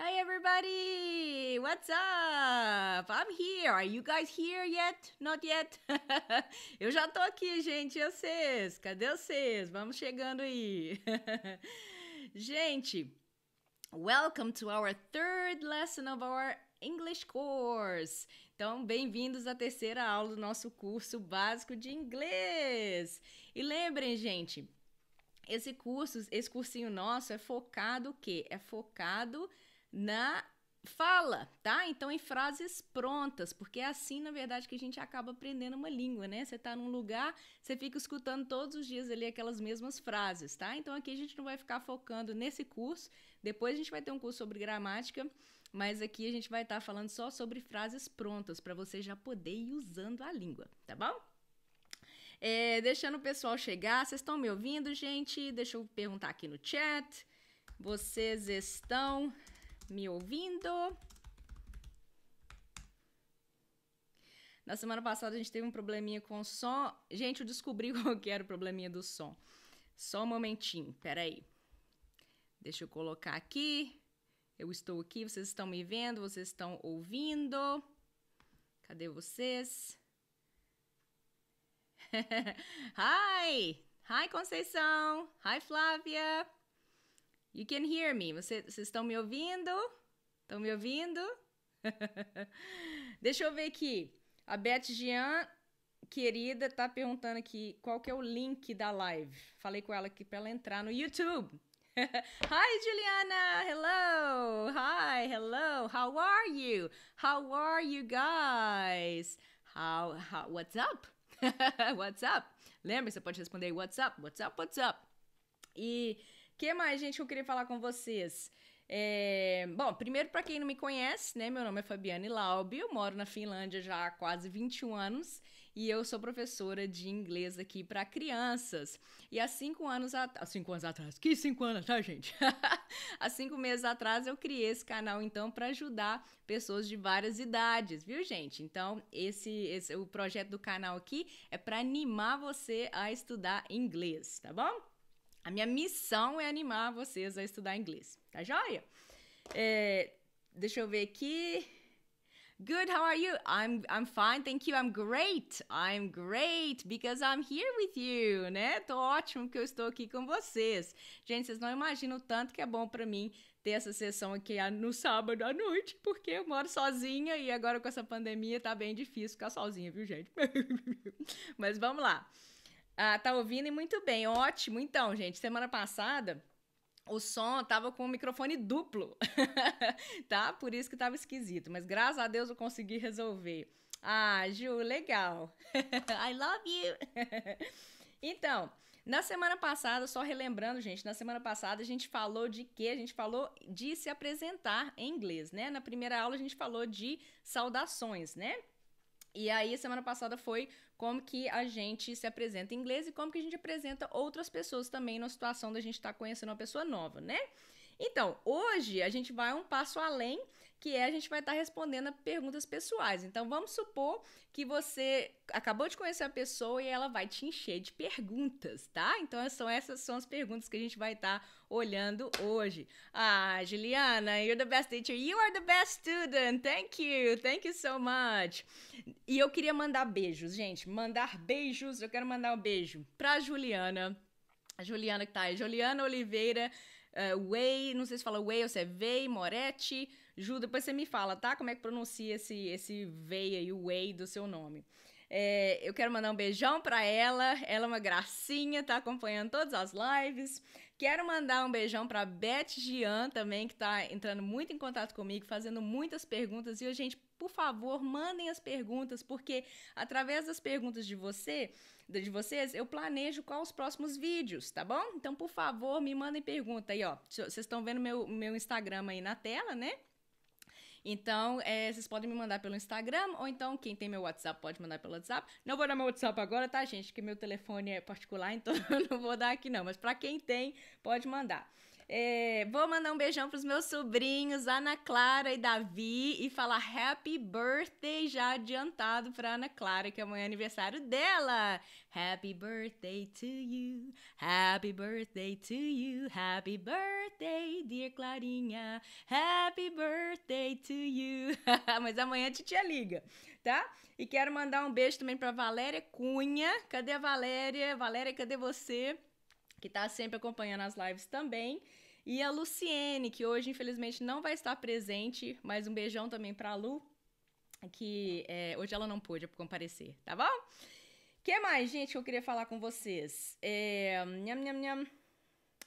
Hey everybody, what's up? I'm here. Are you guys here yet? Not yet. eu já tô aqui, gente. E vocês? Cadê vocês? Vamos chegando aí. gente, welcome to our third lesson of our English course. Então, bem-vindos à terceira aula do nosso curso básico de inglês. E lembrem, gente, esse curso, esse cursinho nosso é focado o quê? É focado na fala, tá? Então, em frases prontas, porque é assim, na verdade, que a gente acaba aprendendo uma língua, né? Você tá num lugar, você fica escutando todos os dias ali aquelas mesmas frases, tá? Então, aqui a gente não vai ficar focando nesse curso. Depois a gente vai ter um curso sobre gramática, mas aqui a gente vai estar tá falando só sobre frases prontas para você já poder ir usando a língua, tá bom? É, deixando o pessoal chegar, vocês estão me ouvindo, gente? Deixa eu perguntar aqui no chat. Vocês estão me ouvindo. Na semana passada a gente teve um probleminha com o som. Gente, eu descobri qual que era o probleminha do som. Só um momentinho, peraí. Deixa eu colocar aqui. Eu estou aqui, vocês estão me vendo, vocês estão ouvindo. Cadê vocês? Hi! Hi, Conceição! Hi, Flávia! You can hear me. Você, vocês estão me ouvindo? Estão me ouvindo? Deixa eu ver aqui. A Beth Jean, querida, tá perguntando aqui qual que é o link da live. Falei com ela aqui para ela entrar no YouTube. Hi, Juliana. Hello. Hi. Hello. How are you? How are you guys? How, how what's up? what's up? Lembra, você pode responder what's up? What's up? What's up? E que mais, gente, que eu queria falar com vocês? É... Bom, primeiro, para quem não me conhece, né? Meu nome é Fabiane Laube, eu moro na Finlândia já há quase 21 anos e eu sou professora de inglês aqui para crianças. E há cinco anos atrás. Cinco anos atrás. Que cinco anos, tá, gente? há cinco meses atrás eu criei esse canal, então, para ajudar pessoas de várias idades, viu, gente? Então, esse, esse o projeto do canal aqui é para animar você a estudar inglês, tá bom? A minha missão é animar vocês a estudar inglês, tá joia? É, deixa eu ver aqui. Good, how are you? I'm I'm fine, thank you. I'm great. I'm great because I'm here with you, né? Tô ótimo que eu estou aqui com vocês. Gente, vocês não imaginam o tanto que é bom para mim ter essa sessão aqui no sábado à noite, porque eu moro sozinha e agora com essa pandemia tá bem difícil ficar sozinha, viu, gente? Mas vamos lá. Ah, tá ouvindo e muito bem. Ótimo. Então, gente, semana passada o som tava com o microfone duplo, tá? Por isso que tava esquisito, mas graças a Deus eu consegui resolver. Ah, Ju, legal. I love you. então, na semana passada, só relembrando, gente, na semana passada a gente falou de quê? A gente falou de se apresentar em inglês, né? Na primeira aula a gente falou de saudações, né? E aí, semana passada foi como que a gente se apresenta em inglês e como que a gente apresenta outras pessoas também na situação da gente estar tá conhecendo uma pessoa nova, né? Então, hoje a gente vai um passo além que é a gente vai estar tá respondendo a perguntas pessoais. Então vamos supor que você acabou de conhecer a pessoa e ela vai te encher de perguntas, tá? Então são essas são as perguntas que a gente vai estar tá olhando hoje. Ah, Juliana, you're the best teacher. You are the best student. Thank you. Thank you so much. E eu queria mandar beijos, gente. Mandar beijos. Eu quero mandar um beijo pra Juliana. A Juliana que tá aí. Juliana Oliveira uh, não sei se fala Way ou se é Vei, Moretti. Ju, depois você me fala, tá? Como é que pronuncia esse, esse Vei aí, o Way do seu nome. É, eu quero mandar um beijão para ela. Ela é uma gracinha, tá acompanhando todas as lives. Quero mandar um beijão para Beth Gian também, que tá entrando muito em contato comigo, fazendo muitas perguntas. E, gente, por favor, mandem as perguntas, porque através das perguntas de você, de vocês, eu planejo quais os próximos vídeos, tá bom? Então, por favor, me mandem pergunta aí, ó. Vocês estão vendo meu meu Instagram aí na tela, né? Então, é, vocês podem me mandar pelo Instagram, ou então quem tem meu WhatsApp pode mandar pelo WhatsApp. Não vou dar meu WhatsApp agora, tá, gente? Que meu telefone é particular, então não vou dar aqui não. Mas para quem tem, pode mandar. É, vou mandar um beijão para os meus sobrinhos, Ana Clara e Davi, e falar happy birthday já adiantado para Ana Clara, que amanhã é aniversário dela. Happy birthday to you, happy birthday to you, happy birthday, dear Clarinha, happy birthday to you. Mas amanhã a titia liga, tá? E quero mandar um beijo também para Valéria Cunha. Cadê a Valéria? Valéria, cadê você? que está sempre acompanhando as lives também. E a Luciene, que hoje infelizmente não vai estar presente, mas um beijão também pra Lu, que é, hoje ela não pôde comparecer, tá bom? O que mais, gente, que eu queria falar com vocês? É, nham, nham, nham.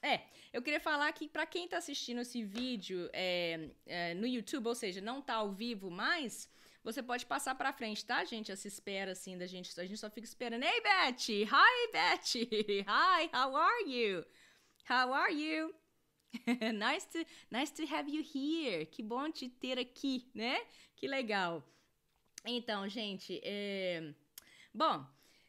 É, eu queria falar que para quem tá assistindo esse vídeo é, é, no YouTube, ou seja, não tá ao vivo mais, você pode passar para frente, tá, gente? Essa espera assim da gente, a gente só fica esperando. Ei, Beth! Hi, Beth! Hi, how are you? How are you? nice, to, nice to have you here. Que bom te ter aqui, né? Que legal. Então, gente, é... bom.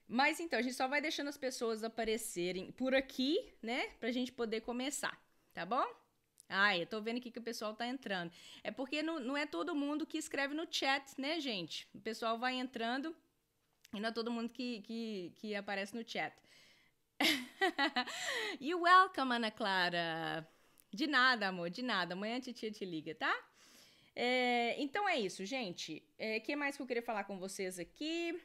Mas então, a gente só vai deixando as pessoas aparecerem por aqui, né? Pra gente poder começar, tá bom? Ai, eu tô vendo aqui que o pessoal tá entrando. É porque não, não é todo mundo que escreve no chat, né, gente? O pessoal vai entrando e não é todo mundo que, que, que aparece no chat. You're welcome, Ana Clara. De nada, amor, de nada. Amanhã a titia te liga, tá? É, então é isso, gente. O é, que mais que eu queria falar com vocês aqui?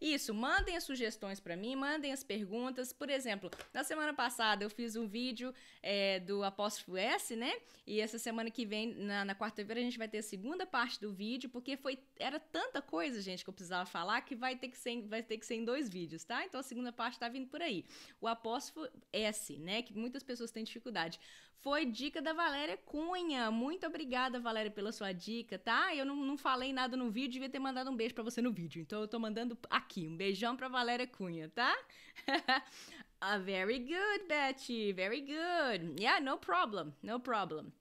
Isso, mandem as sugestões para mim, mandem as perguntas. Por exemplo, na semana passada eu fiz um vídeo é, do Apóstolo S, né? E essa semana que vem, na, na quarta-feira, a gente vai ter a segunda parte do vídeo, porque foi era tanta coisa, gente, que eu precisava falar que vai ter que ser, vai ter que ser em dois vídeos, tá? Então a segunda parte tá vindo por aí. O Apóstolo S, né? Que muitas pessoas têm dificuldade foi dica da Valéria Cunha. Muito obrigada, Valéria, pela sua dica, tá? Eu não, não falei nada no vídeo, devia ter mandado um beijo para você no vídeo. Então eu tô mandando aqui, um beijão pra Valéria Cunha, tá? ah, very good, Betty. Very good. Yeah, no problem. No problem.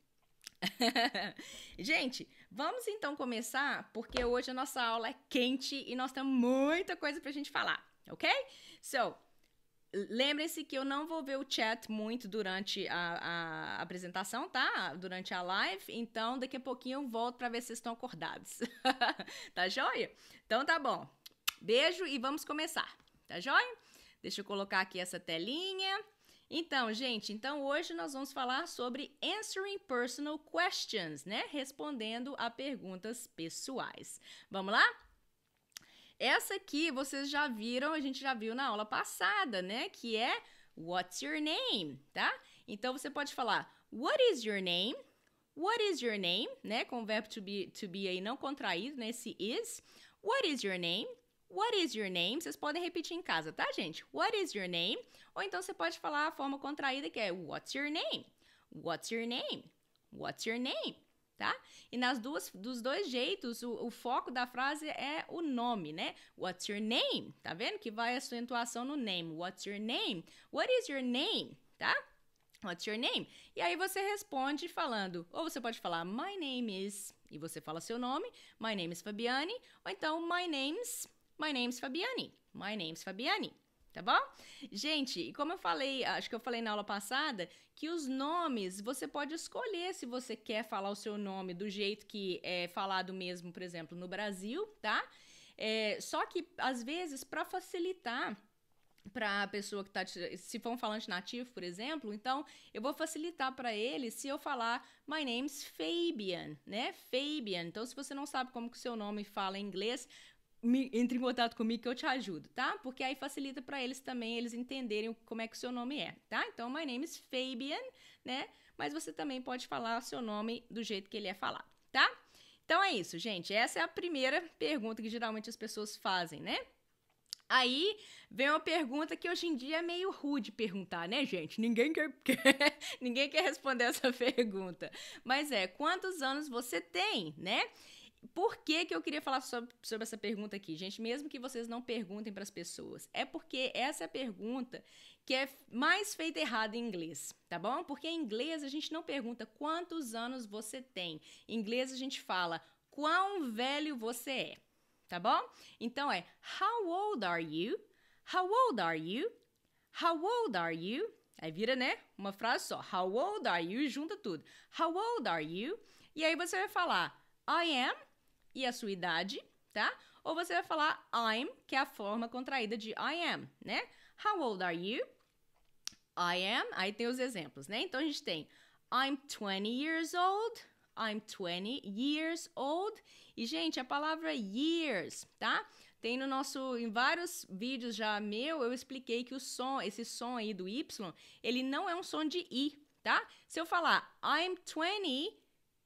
Gente, vamos então começar, porque hoje a nossa aula é quente e nós temos muita coisa pra gente falar, ok? So, Lembrem-se que eu não vou ver o chat muito durante a, a, apresentação, tá? Durante a live. Então, daqui a pouquinho eu volto para ver se vocês estão acordados. tá joia? Então, tá bom. Beijo e vamos começar. Tá joia? Deixa eu colocar aqui essa telinha. Então, gente, então hoje nós vamos falar sobre answering personal questions, né? Respondendo a perguntas pessoais. Vamos lá? Essa aqui vocês já viram, a gente já viu na aula passada, né? Que é What's your name, tá? Então você pode falar What is your name? What is your name, né? Com o verbo to be, to be aí não contraído, né? Esse is. What is your name? What is your name? Vocês podem repetir em casa, tá, gente? What is your name? Ou então você pode falar a forma contraída que é What's your name? What's your name? What's your name? tá? E nas duas, dos dois jeitos, o, o, foco da frase é o nome, né? What's your name? Tá vendo que vai a acentuação no name. What's your name? What is your name? Tá? What's your name? E aí você responde falando, ou você pode falar My name is, e você fala seu nome, My name is Fabiane, ou então My name's, My name's Fabiane, My name's Fabiane tá bom? Gente, e como eu falei, acho que eu falei na aula passada, que os nomes você pode escolher se você quer falar o seu nome do jeito que é falado mesmo, por exemplo, no Brasil, tá? É, só que às vezes para facilitar para a pessoa que está se for um falante nativo, por exemplo, então eu vou facilitar para ele se eu falar my name's Fabian, né? Fabian. Então se você não sabe como que o seu nome fala em inglês, me, entre em contato comigo que eu te ajudo, tá? Porque aí facilita para eles também eles entenderem como é que o seu nome é, tá? Então, my name is Fabian, né? Mas você também pode falar o seu nome do jeito que ele é falado, tá? Então é isso, gente. Essa é a primeira pergunta que geralmente as pessoas fazem, né? Aí vem uma pergunta que hoje em dia é meio rude perguntar, né, gente? Ninguém quer, ninguém quer responder essa pergunta. Mas é, quantos anos você tem, né? Por que, que eu queria falar sobre, sobre essa pergunta aqui, gente? Mesmo que vocês não perguntem para as pessoas, é porque essa é a pergunta que é mais feita errada em inglês, tá bom? Porque em inglês a gente não pergunta quantos anos você tem. Em inglês a gente fala quão velho você é, tá bom? Então é How old are you? How old are you? How old are you? Aí vira, né? Uma frase só. How old are you? Junta tudo. How old are you? E aí você vai falar I am e a sua idade, tá? Ou você vai falar I'm, que é a forma contraída de I am, né? How old are you? I am. Aí tem os exemplos, né? Então a gente tem I'm 20 years old. I'm 20 years old. E gente, a palavra years, tá? Tem no nosso em vários vídeos já meu, eu expliquei que o som, esse som aí do y, ele não é um som de i, tá? Se eu falar I'm 20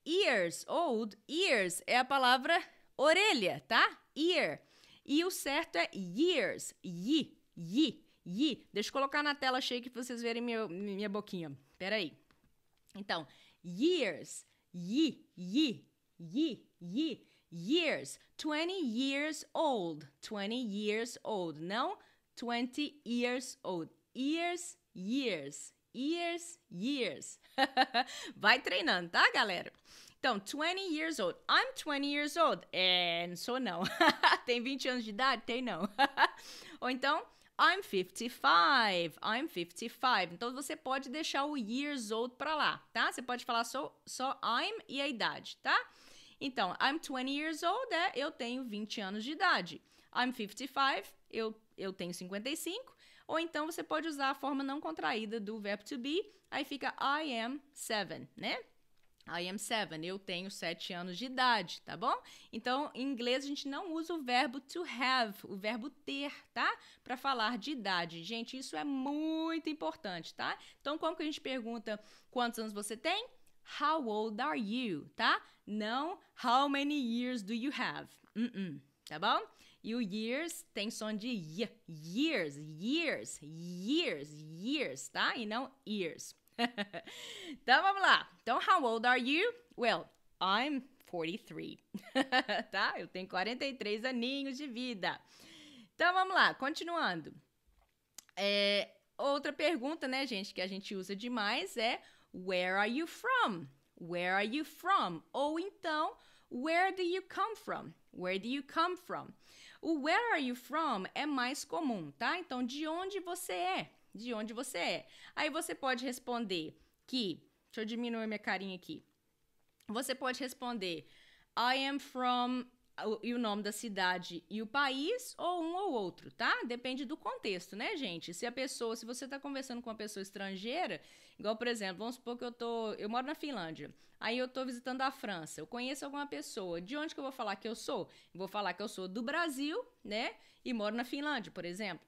Ears, old, ears é a palavra orelha, tá? Ear. E o certo é years, ye, ye, ye. Deixa eu colocar na tela cheia que vocês verem meu, minha boquinha. Peraí. Então, years, ye, ye, ye, ye, years. 20 years old, 20 years old. Não 20 years old. Years, years, Years, years. Vai treinando, tá, galera? Então, 20 years old. I'm 20 years old. É, não sou não. Tem 20 anos de idade? Tem não. Ou então, I'm 55. I'm 55. Então você pode deixar o years old para lá, tá? Você pode falar só, só I'm e a idade, tá? Então, I'm 20 years old é eu tenho 20 anos de idade. I'm 55, eu, eu tenho 55. Ou então você pode usar a forma não contraída do verbo to be, aí fica I am seven, né? I am seven, eu tenho sete anos de idade, tá bom? Então, em inglês a gente não usa o verbo to have, o verbo ter, tá? Para falar de idade. Gente, isso é muito importante, tá? Então, como que a gente pergunta quantos anos você tem? How old are you, tá? Não how many years do you have. Uh -uh, tá bom? E o years tem som de y, years, years, years, years, tá? E não years. então vamos lá. Então, how old are you? Well, I'm 43. tá? Eu tenho 43 aninhos de vida. Então vamos lá, continuando. É, outra pergunta, né, gente, que a gente usa demais é Where are you from? Where are you from? Ou então, Where do you come from? Where do you come from? O where are you from é mais comum, tá? Então, de onde você é? De onde você é? Aí você pode responder que. Deixa eu diminuir minha carinha aqui. Você pode responder I am from e o nome da cidade e o país, ou um ou outro, tá? Depende do contexto, né, gente? Se a pessoa, se você tá conversando com uma pessoa estrangeira, igual, por exemplo, vamos supor que eu tô. Eu moro na Finlândia, aí eu tô visitando a França, eu conheço alguma pessoa. De onde que eu vou falar que eu sou? vou falar que eu sou do Brasil, né? E moro na Finlândia, por exemplo.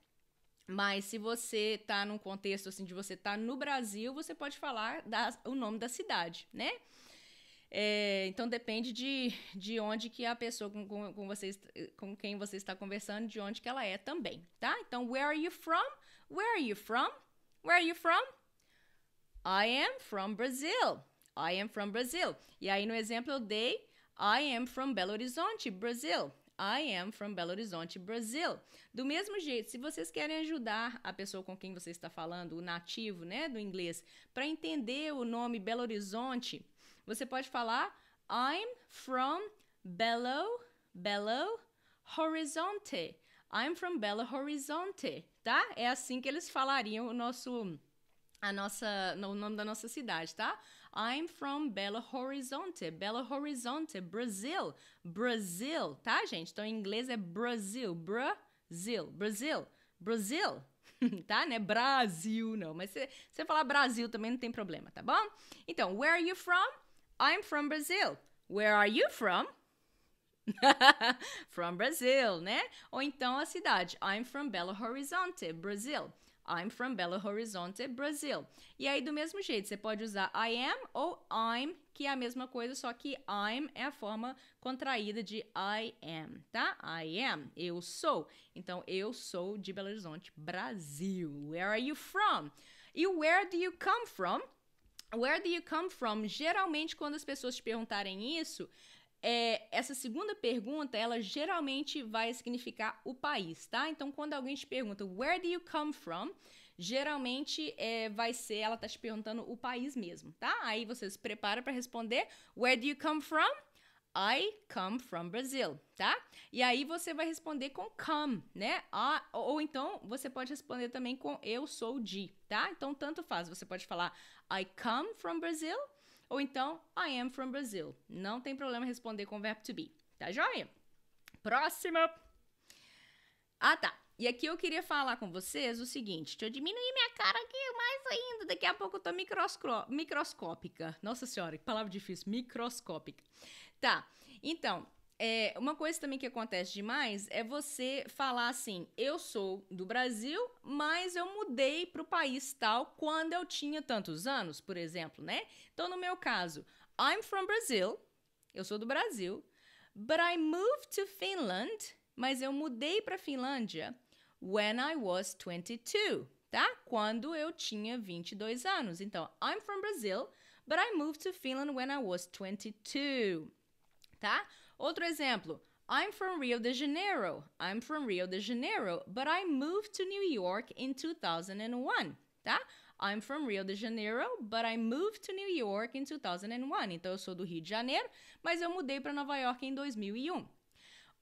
Mas se você tá num contexto assim de você tá no Brasil, você pode falar da, o nome da cidade, né? É, então depende de, de onde que a pessoa com, com, com, vocês, com quem você está conversando, de onde que ela é também, tá? Então, where are you from? Where are you from? Where are you from? I am from Brazil. I am from Brazil. E aí no exemplo eu dei I am from Belo Horizonte, Brazil. I am from Belo Horizonte, Brazil Do mesmo jeito, se vocês querem ajudar a pessoa com quem você está falando, o nativo, né, do inglês, para entender o nome Belo Horizonte, você pode falar I'm from Belo, Belo Horizonte. I'm from Belo Horizonte, tá? É assim que eles falariam o nosso a nossa o nome da nossa cidade, tá? I'm from Belo Horizonte, Belo Horizonte, Brasil, Brasil, tá, gente? Então em inglês é Brasil, Brasil, Brasil, Brasil, tá? Não é Brasil, não. Mas se você falar Brasil também não tem problema, tá bom? Então, where are you from? I'm from Brazil. Where are you from? from Brazil, né? Ou então a cidade. I'm from Belo Horizonte, Brazil. I'm from Belo Horizonte, Brazil. E aí, do mesmo jeito, você pode usar I am ou I'm, que é a mesma coisa, só que I'm é a forma contraída de I am, tá? I am, eu sou. Então, eu sou de Belo Horizonte, Brasil. Where are you from? E where do you come from? Where do you come from? Geralmente, quando as pessoas te perguntarem isso, é, essa segunda pergunta, ela geralmente vai significar o país, tá? Então, quando alguém te pergunta Where do you come from? Geralmente é, vai ser, ela tá te perguntando o país mesmo, tá? Aí você se prepara para responder Where do you come from? I come from Brazil, tá? E aí você vai responder com come, né? Ah, ou então você pode responder também com eu sou de, tá? Então tanto faz, você pode falar I come from Brazil ou então I am from Brazil. Não tem problema responder com o verbo to be, tá joia? Próxima. Ah, tá. E aqui eu queria falar com vocês o seguinte: deixa eu diminuir minha cara aqui mais ainda. Daqui a pouco eu tô microscópica. Nossa senhora, que palavra difícil. Microscópica. Tá. Então, é, uma coisa também que acontece demais é você falar assim: eu sou do Brasil, mas eu mudei para o país tal quando eu tinha tantos anos, por exemplo, né? Então, no meu caso, I'm from Brazil, eu sou do Brasil, but I moved to Finland, mas eu mudei para Finlândia when I was 22, tá? Quando eu tinha 22 anos. Então, I'm from Brazil, but I moved to Finland when I was 22 tá? Outro exemplo. I'm from Rio de Janeiro. I'm from Rio de Janeiro, but I moved to New York in 2001, tá? I'm from Rio de Janeiro, but I moved to New York in 2001. Então eu sou do Rio de Janeiro, mas eu mudei para Nova York em 2001.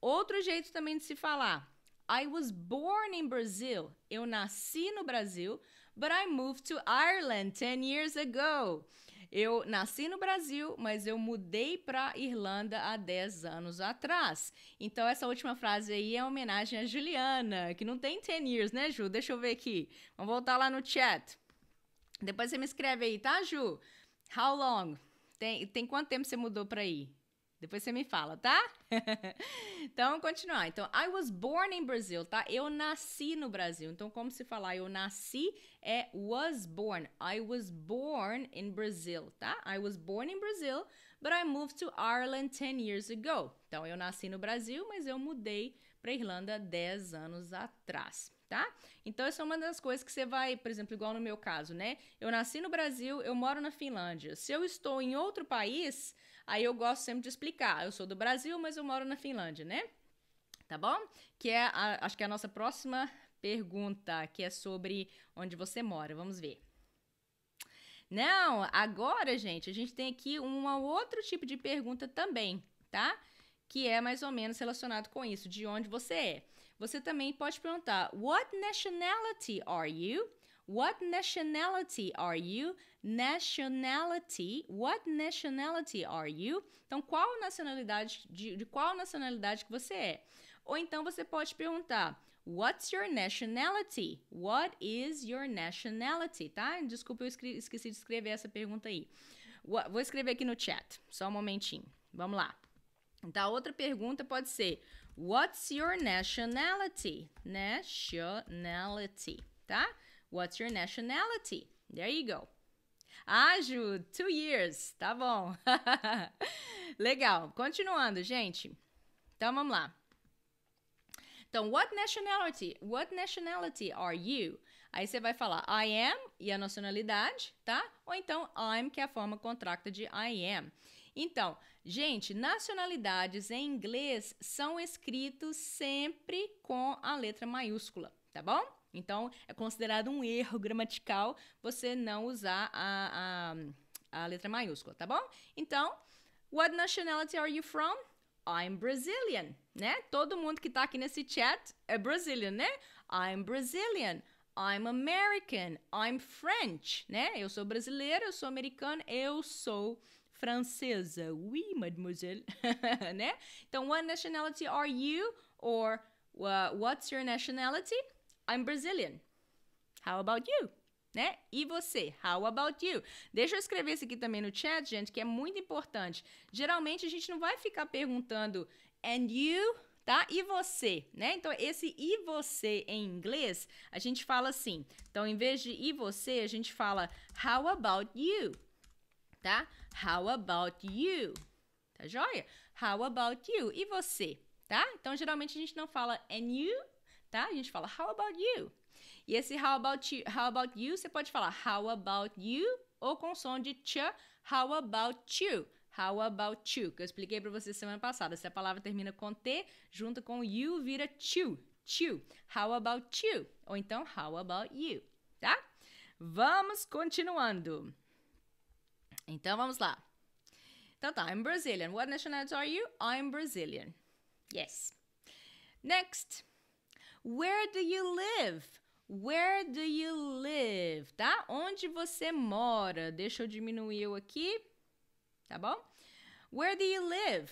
Outro jeito também de se falar. I was born in Brazil. Eu nasci no Brasil, but I moved to Ireland 10 years ago. Eu nasci no Brasil, mas eu mudei para Irlanda há 10 anos atrás. Então, essa última frase aí é homenagem à Juliana, que não tem 10 years, né, Ju? Deixa eu ver aqui. Vamos voltar lá no chat. Depois você me escreve aí, tá, Ju? How long? Tem, tem quanto tempo você mudou para aí? Depois você me fala, tá? então, continuar. Então, I was born in Brazil, tá? Eu nasci no Brasil. Então, como se falar eu nasci é was born. I was born in Brazil, tá? I was born in Brazil, but I moved to Ireland 10 years ago. Então, eu nasci no Brasil, mas eu mudei para Irlanda 10 anos atrás. Tá? Então, essa é uma das coisas que você vai, por exemplo, igual no meu caso, né? Eu nasci no Brasil, eu moro na Finlândia. Se eu estou em outro país, Aí eu gosto sempre de explicar. Eu sou do Brasil, mas eu moro na Finlândia, né? Tá bom? Que é, a, acho que é a nossa próxima pergunta, que é sobre onde você mora. Vamos ver. Não, agora, gente, a gente tem aqui um outro tipo de pergunta também, tá? Que é mais ou menos relacionado com isso, de onde você é. Você também pode perguntar: What nationality are you? What nationality are you? Nationality. What nationality are you? Então, qual nacionalidade de, de qual nacionalidade que você é? Ou então você pode perguntar: What's your nationality? What is your nationality? Tá? Desculpa, eu esqueci de escrever essa pergunta aí. Vou escrever aqui no chat, só um momentinho. Vamos lá. Então, outra pergunta pode ser: What's your nationality? Nationality, tá? What's your nationality? There you go. Ah, Ju, two years. Tá bom. Legal. Continuando, gente. Então vamos lá. Então, what nationality? What nationality are you? Aí você vai falar I am e a nacionalidade, tá? Ou então I'm, que é a forma contracta de I am. Então, gente, nacionalidades em inglês são escritos sempre com a letra maiúscula, tá bom? Então, é considerado um erro gramatical você não usar a, a, a letra maiúscula, tá bom? Então, what nationality are you from? I'm Brazilian, né? Todo mundo que tá aqui nesse chat é Brazilian, né? I'm Brazilian. I'm American, I'm French, né? Eu sou brasileira, eu sou americana, eu sou francesa. Oui, mademoiselle, né? Então, what nationality are you? Or uh, what's your nationality? I'm Brazilian. How about you? Né? E você? How about you? Deixa eu escrever isso aqui também no chat, gente, que é muito importante. Geralmente a gente não vai ficar perguntando and you, tá? E você, né? Então esse e você em inglês, a gente fala assim. Então em vez de e você, a gente fala how about you? Tá? How about you? Tá joia? How about you? E você, tá? Então geralmente a gente não fala and you tá? A gente fala how about you? E esse how about you, how about you você pode falar how about you ou com som de ch, how about you? How about you? Que eu expliquei para você semana passada. Se a palavra termina com T, junto com you vira you. You. How about you? Ou então how about you? Tá? Vamos continuando. Então vamos lá. Então tá, I'm Brazilian. What nationality are you? I'm Brazilian. Yes. Next. Where do you live? Where do you live? Tá? Onde você mora? Deixa eu diminuir eu aqui. Tá bom? Where do you live?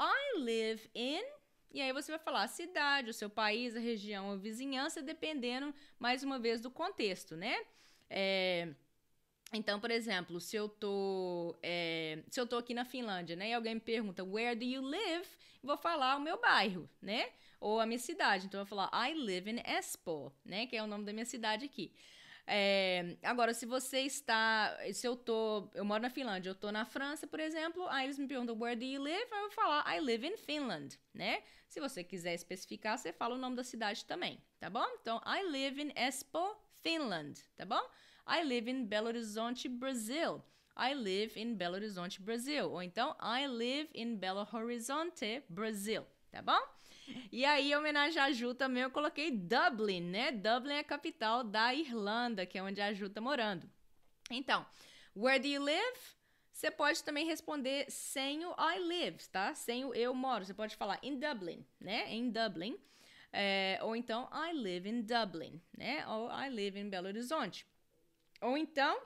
I live in. E aí você vai falar a cidade, o seu país, a região, a vizinhança, dependendo, mais uma vez, do contexto, né? É. Então, por exemplo, se eu tô, é, se eu tô aqui na Finlândia, né, e alguém me pergunta Where do you live? Vou falar o meu bairro, né? ou a minha cidade. Então eu vou falar I live in Espoo, né? Que é o nome da minha cidade aqui. É, agora, se você está. Se eu tô. Eu moro na Finlândia, eu tô na França, por exemplo, aí eles me perguntam where do you live? Aí eu vou falar I live in Finland, né? Se você quiser especificar, você fala o nome da cidade também, tá bom? Então, I live in Espoo, Finland, tá bom? I live in Belo Horizonte, Brasil. I live in Belo Horizonte, Brasil. Ou então, I live in Belo Horizonte, Brasil, tá bom? E aí, em homenagem a Ju também, eu coloquei Dublin, né? Dublin é a capital da Irlanda, que é onde a Ju tá morando. Então, where do you live? Você pode também responder sem o I live, tá? Sem o eu moro. Você pode falar in Dublin, né? Em Dublin. É, ou então, I live in Dublin, né? Ou I live in Belo Horizonte. Ou então,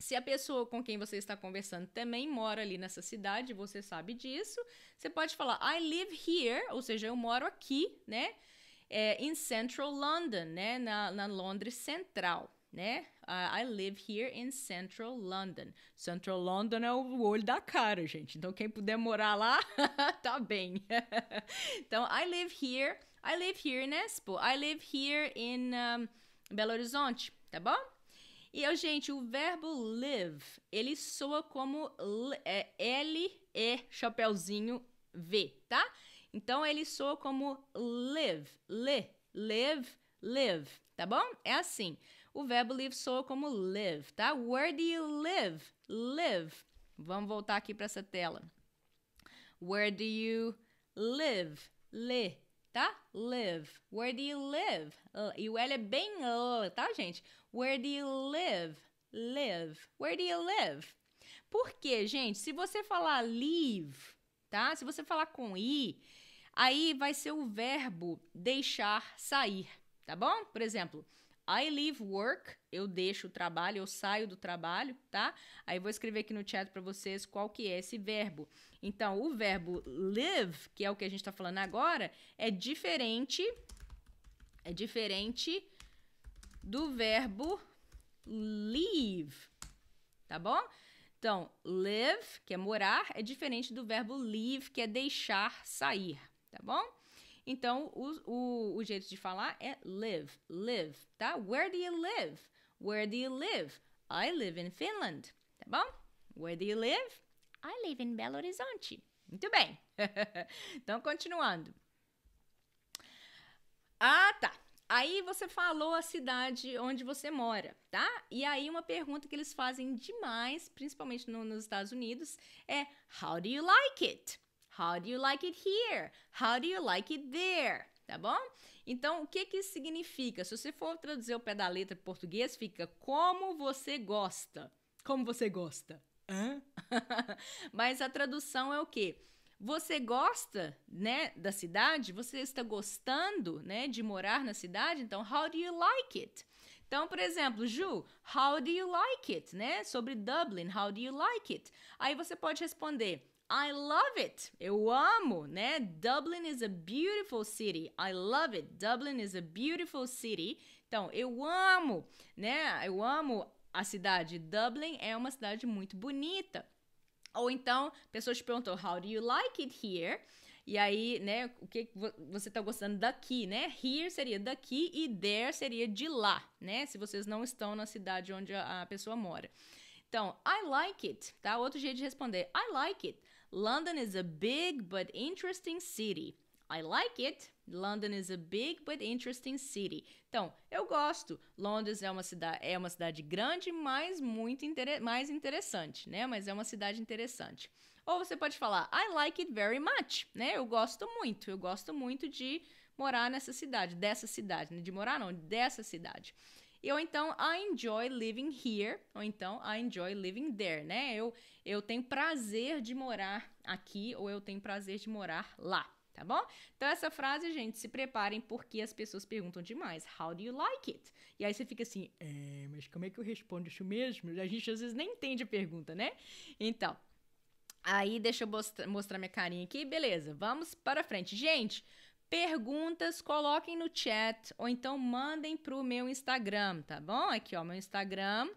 se a pessoa com quem você está conversando também mora ali nessa cidade, você sabe disso, você pode falar I live here, ou seja, eu moro aqui, né? É, in Central London, né? Na, na Londres Central, né? Uh, I live here in Central London. Central London é o olho da cara, gente. Então quem puder morar lá, tá bem. então I live here, I live here in Expo, I live here in um, Belo Horizonte, tá bom? E eu, gente, o verbo live, ele soa como é L, E, chapéuzinho V, tá? Então ele soa como live, le live, live, tá bom? É assim. O verbo live soa como live, tá? Where do you live? Live. Vamos voltar aqui para essa tela. Where do you live? le tá? Live. Where do you live? E o L é bem L, tá, gente? Where do you live? Live. Where do you live? Porque, gente, se você falar leave, tá? Se você falar com i, aí vai ser o verbo deixar sair, tá bom? Por exemplo, I leave work, eu deixo o trabalho, eu saio do trabalho, tá? Aí vou escrever aqui no chat para vocês qual que é esse verbo. Então, o verbo live, que é o que a gente está falando agora, é diferente é diferente do verbo leave, tá bom? Então, live, que é morar, é diferente do verbo leave, que é deixar sair, tá bom? Então, o, o, o jeito de falar é live, live, tá? Where do you live? Where do you live? I live in Finland, tá bom? Where do you live? I live in Belo Horizonte. Muito bem. então, continuando. Ah, tá. Aí você falou a cidade onde você mora, tá? E aí uma pergunta que eles fazem demais, principalmente no, nos Estados Unidos, é How do you like it? How do you like it here? How do you like it there? Tá bom? Então, o que que isso significa? Se você for traduzir o pé da letra em português, fica como você gosta. Como você gosta. Hã? Mas a tradução é o quê? Você gosta, né, da cidade? Você está gostando, né, de morar na cidade? Então, how do you like it? Então, por exemplo, Ju, how do you like it, né? Sobre Dublin, how do you like it? Aí você pode responder I love it. Eu amo, né? Dublin is a beautiful city. I love it. Dublin is a beautiful city. Então, eu amo, né? Eu amo a cidade. Dublin é uma cidade muito bonita. Ou então, pessoas te perguntam, how do you like it here? E aí, né, o que você tá gostando daqui, né? Here seria daqui e there seria de lá, né? Se vocês não estão na cidade onde a, a pessoa mora. Então, I like it, tá? Outro jeito de responder, I like it. London is a big but interesting city. I like it, London is a big but interesting city. Então, eu gosto. Londres é uma cidade, é uma cidade grande, mas muito inter mais interessante, né? Mas é uma cidade interessante. Ou você pode falar, I like it very much, né? Eu gosto muito, eu gosto muito de morar nessa cidade, dessa cidade, né? de morar não, dessa cidade. Ou então, I enjoy living here, ou então, I enjoy living there, né? Eu, eu tenho prazer de morar aqui, ou eu tenho prazer de morar lá tá bom? Então essa frase, gente, se preparem porque as pessoas perguntam demais. How do you like it? E aí você fica assim, é, mas como é que eu respondo isso mesmo? A gente às vezes nem entende a pergunta, né? Então, aí deixa eu mostrar, minha carinha aqui, beleza? Vamos para frente, gente. Perguntas, coloquem no chat ou então mandem pro meu Instagram, tá bom? Aqui, ó, meu Instagram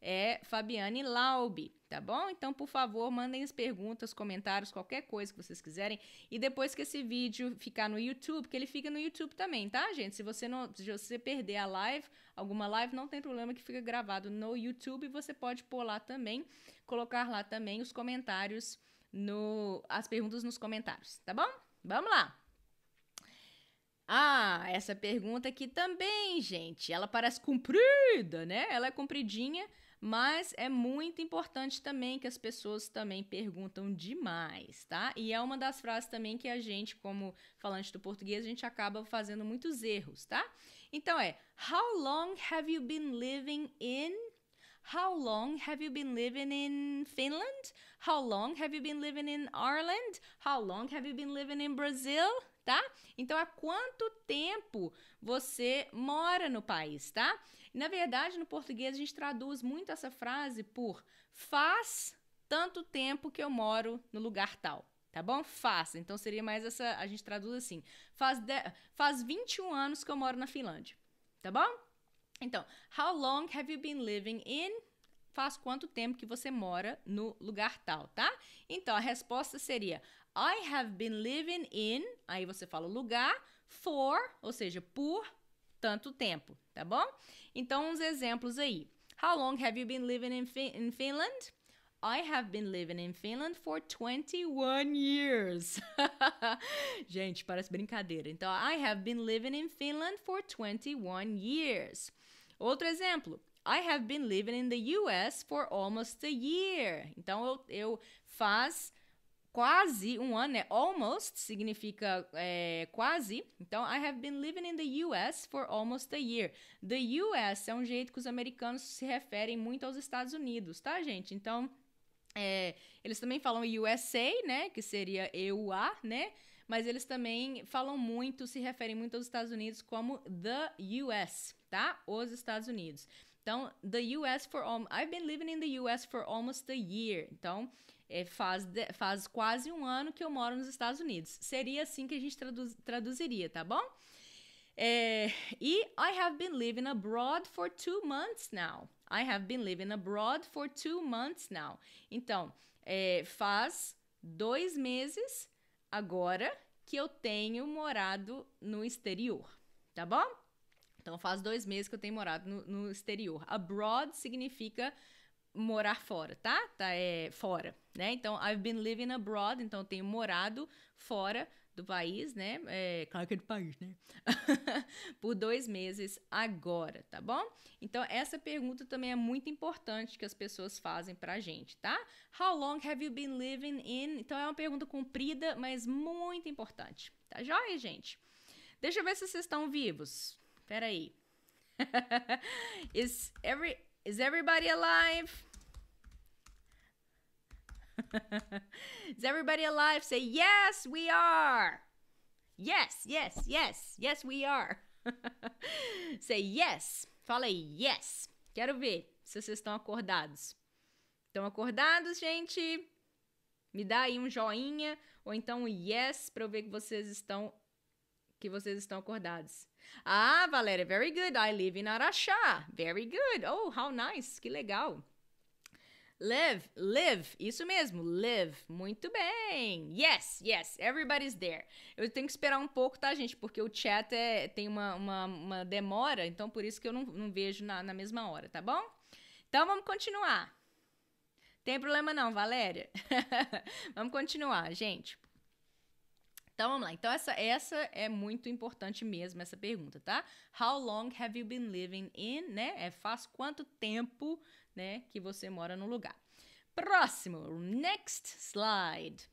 é Fabiane Laube tá bom? Então, por favor, mandem as perguntas, comentários, qualquer coisa que vocês quiserem. E depois que esse vídeo ficar no YouTube, que ele fica no YouTube também, tá, gente? Se você não, se você perder a live, alguma live, não tem problema que fica gravado no YouTube. Você pode pôr lá também, colocar lá também os comentários no as perguntas nos comentários, tá bom? Vamos lá. Ah, essa pergunta aqui também, gente. Ela parece comprida, né? Ela é compridinha mas é muito importante também que as pessoas também perguntam demais, tá? E é uma das frases também que a gente, como falante do português, a gente acaba fazendo muitos erros, tá? Então é: How long have you been living in? How long have you been living in Finland? How long have you been living in Ireland? How long have you been living in Brazil? Tá? Então, há quanto tempo você mora no país, tá? Na verdade, no português, a gente traduz muito essa frase por faz tanto tempo que eu moro no lugar tal. Tá bom? Faz. Então seria mais essa. A gente traduz assim. Faz, de, faz 21 anos que eu moro na Finlândia. Tá bom? Então, how long have you been living in? Faz quanto tempo que você mora no lugar tal, tá? Então a resposta seria: I have been living in. Aí você fala lugar for, ou seja, por tanto tempo, tá bom? Então, uns exemplos aí. How long have you been living in, fin in Finland? I have been living in Finland for 21 years. Gente, parece brincadeira. Então, I have been living in Finland for 21 years. Outro exemplo. I have been living in the US for almost a year. Então, eu, eu faz quase um ano, é almost, significa é, quase. Então, I have been living in the US for almost a year. The US é um jeito que os americanos se referem muito aos Estados Unidos, tá, gente? Então, é, eles também falam USA, né? Que seria EUA, né? Mas eles também falam muito, se referem muito aos Estados Unidos como the US, tá? Os Estados Unidos. Então, the US for almost, I've been living in the US for almost a year. Então, é, faz, faz quase um ano que eu moro nos Estados Unidos. Seria assim que a gente traduz, traduziria, tá bom? É, e I have been living abroad for two months now. I have been living abroad for two months now. Então, é, faz dois meses agora que eu tenho morado no exterior, tá bom? Então, faz dois meses que eu tenho morado no, no exterior. Abroad significa morar fora, tá? tá é, fora, né? Então, I've been living abroad, então eu tenho morado fora do país, né? É, claro que é do país, né? Por dois meses agora, tá bom? Então, essa pergunta também é muito importante que as pessoas fazem pra gente, tá? How long have you been living in? Então, é uma pergunta comprida, mas muito importante, tá joia, gente? Deixa eu ver se vocês estão vivos. Peraí. Is every Is everybody alive? Is everybody alive? Say, yes, we are. Yes, yes, yes, yes, we are. Say, yes. Fala aí, yes. Quero ver se vocês estão acordados. Estão acordados, gente? Me dá aí um joinha ou então um yes para eu ver que vocês estão que vocês estão acordados. Ah, Valéria, very good. I live in Araxá. Very good. Oh, how nice. Que legal. Live, live, isso mesmo, live. Muito bem. Yes, yes, everybody's there. Eu tenho que esperar um pouco, tá, gente? Porque o chat é, tem uma, uma, uma demora, então por isso que eu não, não vejo na, na mesma hora, tá bom? Então vamos continuar. Tem problema não, Valéria. vamos continuar, gente. Então vamos lá. Então essa essa é muito importante mesmo essa pergunta, tá? How long have you been living in, né? É faz quanto tempo, né, que você mora no lugar. Próximo, next slide.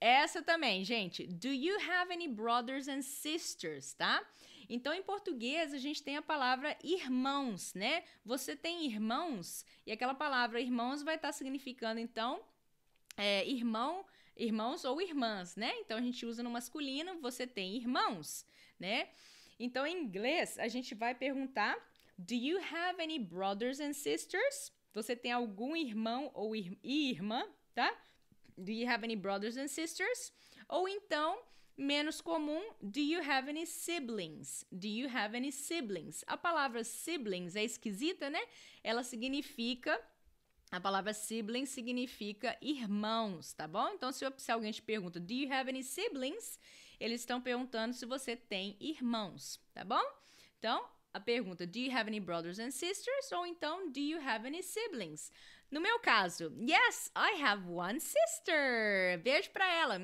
Essa também, gente. Do you have any brothers and sisters, tá? Então, em português, a gente tem a palavra irmãos, né? Você tem irmãos, e aquela palavra irmãos vai estar tá significando, então, é, irmão irmãos ou irmãs, né? Então a gente usa no masculino, você tem irmãos, né? Então em inglês a gente vai perguntar: Do you have any brothers and sisters? Você tem algum irmão ou ir irmã, tá? Do you have any brothers and sisters? Ou então, menos comum, do you have any siblings? Do you have any siblings? A palavra siblings é esquisita, né? Ela significa a palavra sibling significa irmãos, tá bom? Então, se, se alguém te pergunta, do you have any siblings? Eles estão perguntando se você tem irmãos, tá bom? Então, a pergunta, do you have any brothers and sisters? Ou então, do you have any siblings? No meu caso, yes, I have one sister. Beijo pra ela.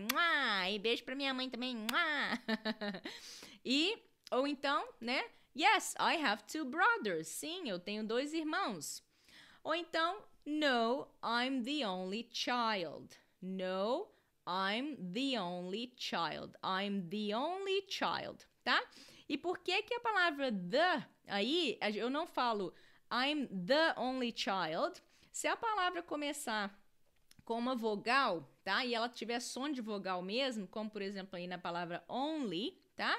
E beijo pra minha mãe também. e, ou então, né? Yes, I have two brothers. Sim, eu tenho dois irmãos. Ou então, no, I'm the only child. No, I'm the only child. I'm the only child, tá? E por que que a palavra the aí, eu não falo I'm the only child. Se a palavra começar com uma vogal, tá? E ela tiver som de vogal mesmo, como por exemplo aí na palavra only, tá?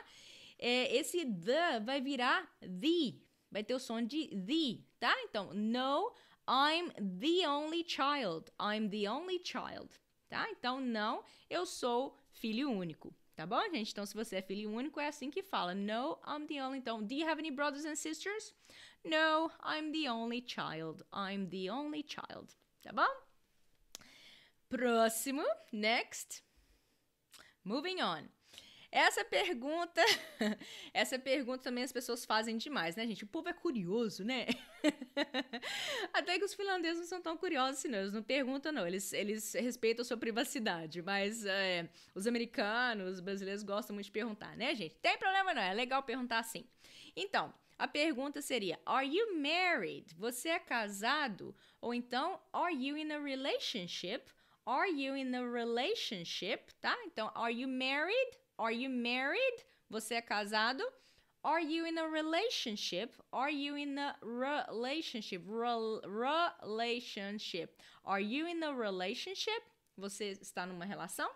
É, esse the vai virar the, vai ter o som de the, tá? Então, no, I'm the only child. I'm the only child. Tá? Então, não, eu sou filho único. Tá bom, gente? Então, se você é filho único, é assim que fala. No, I'm the only. Então, do you have any brothers and sisters? No, I'm the only child. I'm the only child. Tá bom? Próximo. Next. Moving on. Essa pergunta, essa pergunta também as pessoas fazem demais, né, gente? O povo é curioso, né? Até que os finlandeses não são tão curiosos, assim, não. Eles não perguntam, não. Eles, eles respeitam a sua privacidade. Mas é, os americanos, os brasileiros gostam muito de perguntar, né, gente? Tem problema, não. É legal perguntar assim. Então, a pergunta seria: Are you married? Você é casado? Ou então, Are you in a relationship? Are you in a relationship? Tá? Então, are you married? Are you married? Você é casado? Are you in a relationship? Are you in a relationship? Re relationship. Are you in a relationship? Você está numa relação?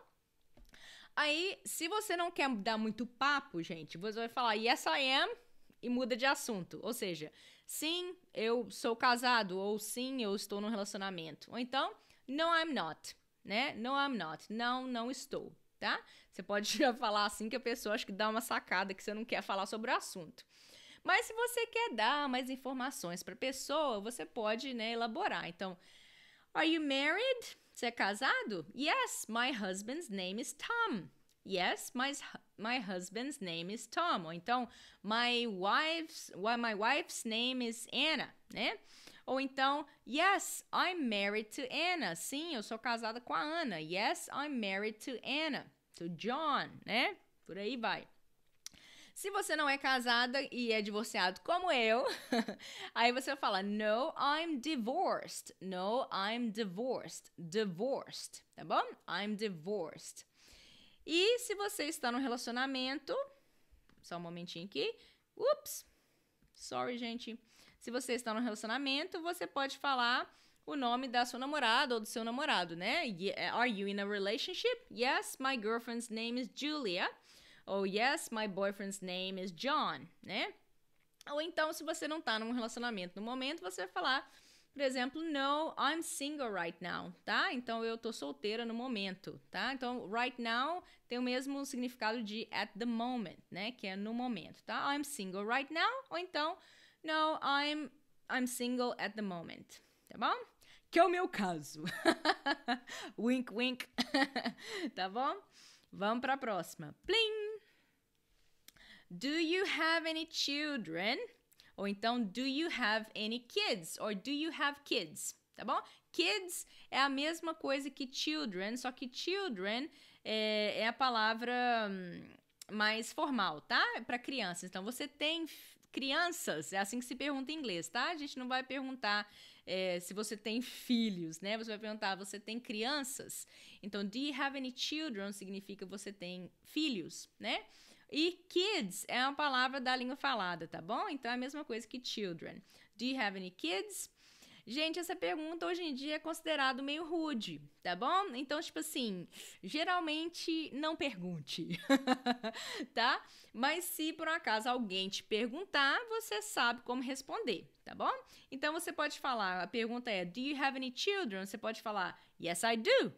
Aí, se você não quer dar muito papo, gente, você vai falar yes I am e muda de assunto. Ou seja, sim, eu sou casado ou sim, eu estou num relacionamento. Ou então, no I'm not, né? No I'm not. Não, não estou, tá? Você pode já falar assim que a pessoa acho que dá uma sacada que você não quer falar sobre o assunto. Mas se você quer dar mais informações para a pessoa, você pode né, elaborar. Então, are you married? Você é casado? Yes, my husband's name is Tom. Yes, my, my husband's name is Tom. Ou então, my wife's, my wife's name is Anna, né? Ou então, yes, I'm married to Anna. Sim, eu sou casada com a Anna. Yes, I'm married to Anna. John, né? Por aí vai. Se você não é casada e é divorciado como eu, aí você fala No, I'm divorced. No, I'm divorced. Divorced, tá bom? I'm divorced. E se você está num relacionamento, só um momentinho aqui. Ups. Sorry, gente. Se você está num relacionamento, você pode falar o nome da sua namorada ou do seu namorado, né? Are you in a relationship? Yes, my girlfriend's name is Julia. Ou yes, my boyfriend's name is John, né? Ou então, se você não tá num relacionamento no momento, você vai falar, por exemplo, no, I'm single right now, tá? Então eu tô solteira no momento, tá? Então, right now tem o mesmo significado de at the moment, né? Que é no momento, tá? I'm single right now, ou então, no, I'm, I'm single at the moment tá bom? Que é o meu caso. wink, wink. tá bom? Vamos para a próxima. Plim! Do you have any children? Ou então, do you have any kids? Or do you have kids? Tá bom? Kids é a mesma coisa que children, só que children é, é a palavra hum, mais formal, tá? É para crianças. Então, você tem crianças? É assim que se pergunta em inglês, tá? A gente não vai perguntar é, se você tem filhos, né? Você vai perguntar, você tem crianças? Então, do you have any children significa você tem filhos, né? E kids é uma palavra da língua falada, tá bom? Então é a mesma coisa que children. Do you have any kids? Gente, essa pergunta hoje em dia é considerado meio rude, tá bom? Então, tipo assim, geralmente não pergunte, tá? Mas se por um acaso alguém te perguntar, você sabe como responder, tá bom? Então você pode falar, a pergunta é: Do you have any children? Você pode falar: Yes, I do.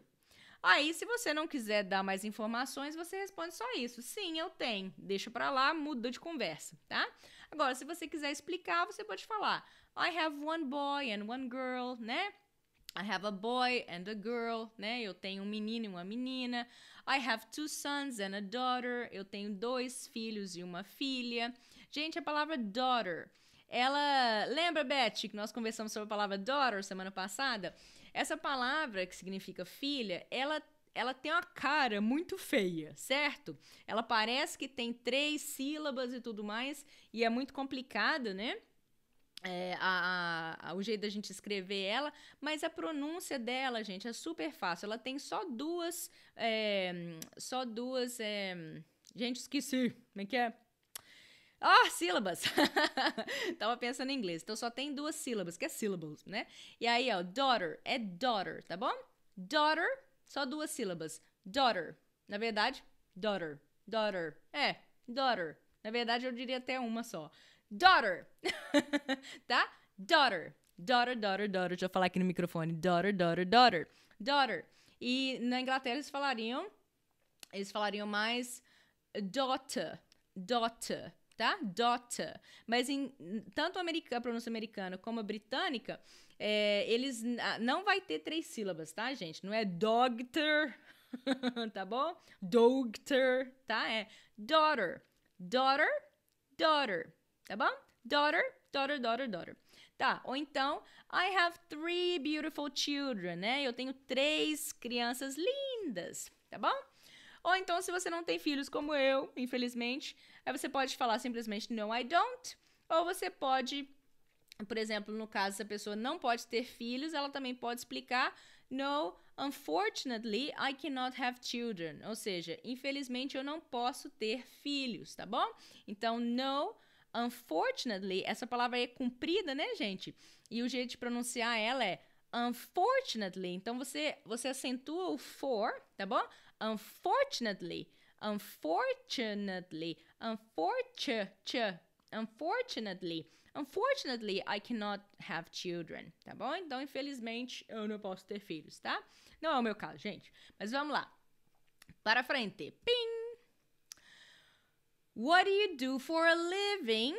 Aí, se você não quiser dar mais informações, você responde só isso. Sim, eu tenho. Deixa pra lá, muda de conversa, tá? Agora, se você quiser explicar, você pode falar: I have one boy and one girl, né? I have a boy and a girl, né? Eu tenho um menino e uma menina. I have two sons and a daughter. Eu tenho dois filhos e uma filha. Gente, a palavra daughter, ela lembra Beth que nós conversamos sobre a palavra daughter semana passada? Essa palavra que significa filha, ela ela tem uma cara muito feia, certo? Ela parece que tem três sílabas e tudo mais, e é muito complicada, né? É, a, a, o jeito da gente escrever ela, mas a pronúncia dela, gente, é super fácil. Ela tem só duas. É, só duas. É, gente, esqueci. Como é que é? Ah, sílabas! Tava pensando em inglês. Então só tem duas sílabas, que é syllables, né? E aí, ó, daughter é daughter, tá bom? Daughter, só duas sílabas. Daughter. Na verdade, daughter. Daughter. É, daughter. Na verdade, eu diria até uma só daughter, tá? Daughter, daughter, daughter, daughter. Deixa eu falar aqui no microfone. Daughter, daughter, daughter, daughter. E na Inglaterra eles falariam, eles falariam mais daughter, daughter, tá? Daughter. Mas em tanto a pronúncia americana como a britânica, é, eles ah, não vai ter três sílabas, tá, gente? Não é doctor, tá bom? Doctor, tá? É daughter, daughter, daughter tá bom? Daughter, daughter, daughter, daughter. Tá, ou então, I have three beautiful children, né? Eu tenho três crianças lindas, tá bom? Ou então, se você não tem filhos como eu, infelizmente, aí você pode falar simplesmente no, I don't. Ou você pode, por exemplo, no caso, se a pessoa não pode ter filhos, ela também pode explicar no, unfortunately, I cannot have children. Ou seja, infelizmente eu não posso ter filhos, tá bom? Então, no, Unfortunately, essa palavra é comprida, né, gente? E o jeito de pronunciar ela é unfortunately. Então você você acentua o for, tá bom? Unfortunately, unfortunately, unfortunately, unfortunately. Unfortunately, I cannot have children, tá bom? Então, infelizmente, eu não posso ter filhos, tá? Não é o meu caso, gente. Mas vamos lá. Para frente. Ping! What do you do for a living?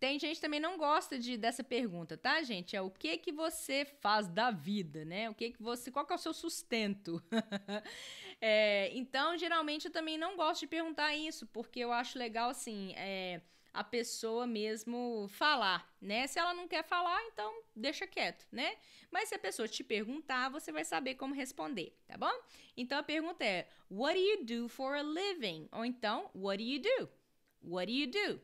Tem gente também não gosta de, dessa pergunta, tá, gente? É o que que você faz da vida, né? O que que você, qual que é o seu sustento? é, então, geralmente eu também não gosto de perguntar isso, porque eu acho legal assim, é, a pessoa mesmo falar, né? Se ela não quer falar, então deixa quieto, né? Mas se a pessoa te perguntar, você vai saber como responder, tá bom? Então a pergunta é: What do you do for a living? Ou então, What do you do? What do you do?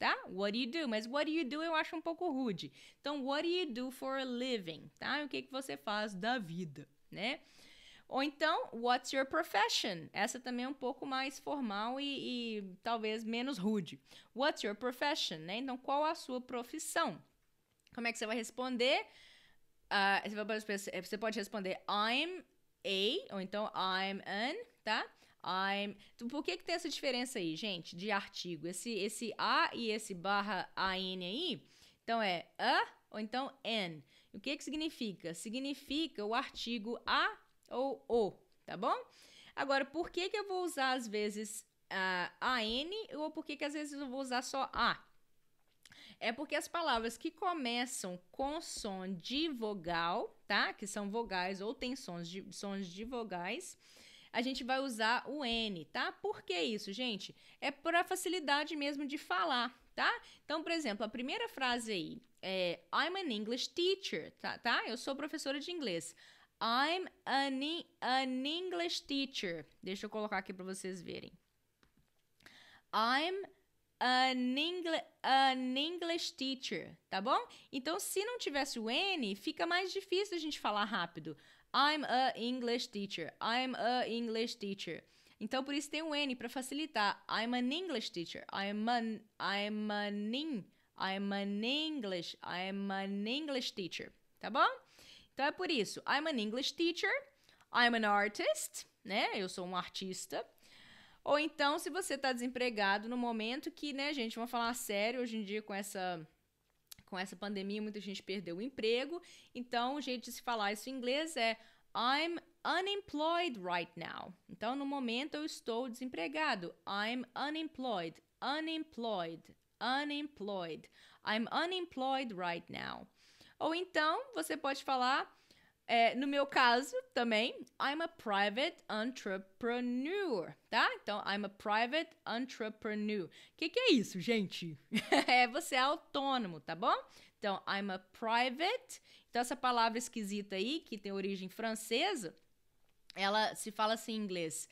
Tá? What do you do? Mas what do you do eu acho um pouco rude. Então, what do you do for a living? Tá? O que, que você faz da vida, né? Ou então, what's your profession? Essa também é um pouco mais formal e, e talvez menos rude. What's your profession? Né? Então, qual a sua profissão? Como é que você vai responder? Uh, você pode responder I'm a, ou então I'm an, tá? I'm. Por que, que tem essa diferença aí, gente, de artigo? Esse, esse A e esse barra AN aí, então é a ou então n. o que, que significa? Significa o artigo a ou o, tá bom? Agora, por que, que eu vou usar às vezes uh, AN ou por que, que às vezes eu vou usar só A? É porque as palavras que começam com som de vogal, tá? Que são vogais ou têm sons de, sons de vogais, a gente vai usar o N, tá? Por que isso, gente? É para facilidade mesmo de falar, tá? Então, por exemplo, a primeira frase aí é I'm an English teacher, tá? tá? Eu sou professora de inglês. I'm an, an English teacher. Deixa eu colocar aqui para vocês verem. I'm an, an English teacher, tá bom? Então, se não tivesse o N, fica mais difícil a gente falar rápido. I'm a English teacher. I'm a English teacher. Então, por isso tem um N para facilitar. I'm an English teacher. I'm an, I'm an, in, I'm an English, I'm an English teacher. Tá bom? Então é por isso. I'm an English teacher. I'm an artist, né? Eu sou um artista. Ou então, se você está desempregado no momento que, né, gente, vamos falar sério hoje em dia com essa com essa pandemia, muita gente perdeu o emprego. Então, o jeito de se falar isso em inglês é I'm unemployed right now. Então, no momento eu estou desempregado. I'm unemployed, unemployed, unemployed. I'm unemployed right now. Ou então, você pode falar é, no meu caso também, I'm a private entrepreneur, tá? Então, I'm a private entrepreneur. O que, que é isso, gente? é você é autônomo, tá bom? Então, I'm a private. Então, essa palavra esquisita aí, que tem origem francesa, ela se fala assim em inglês: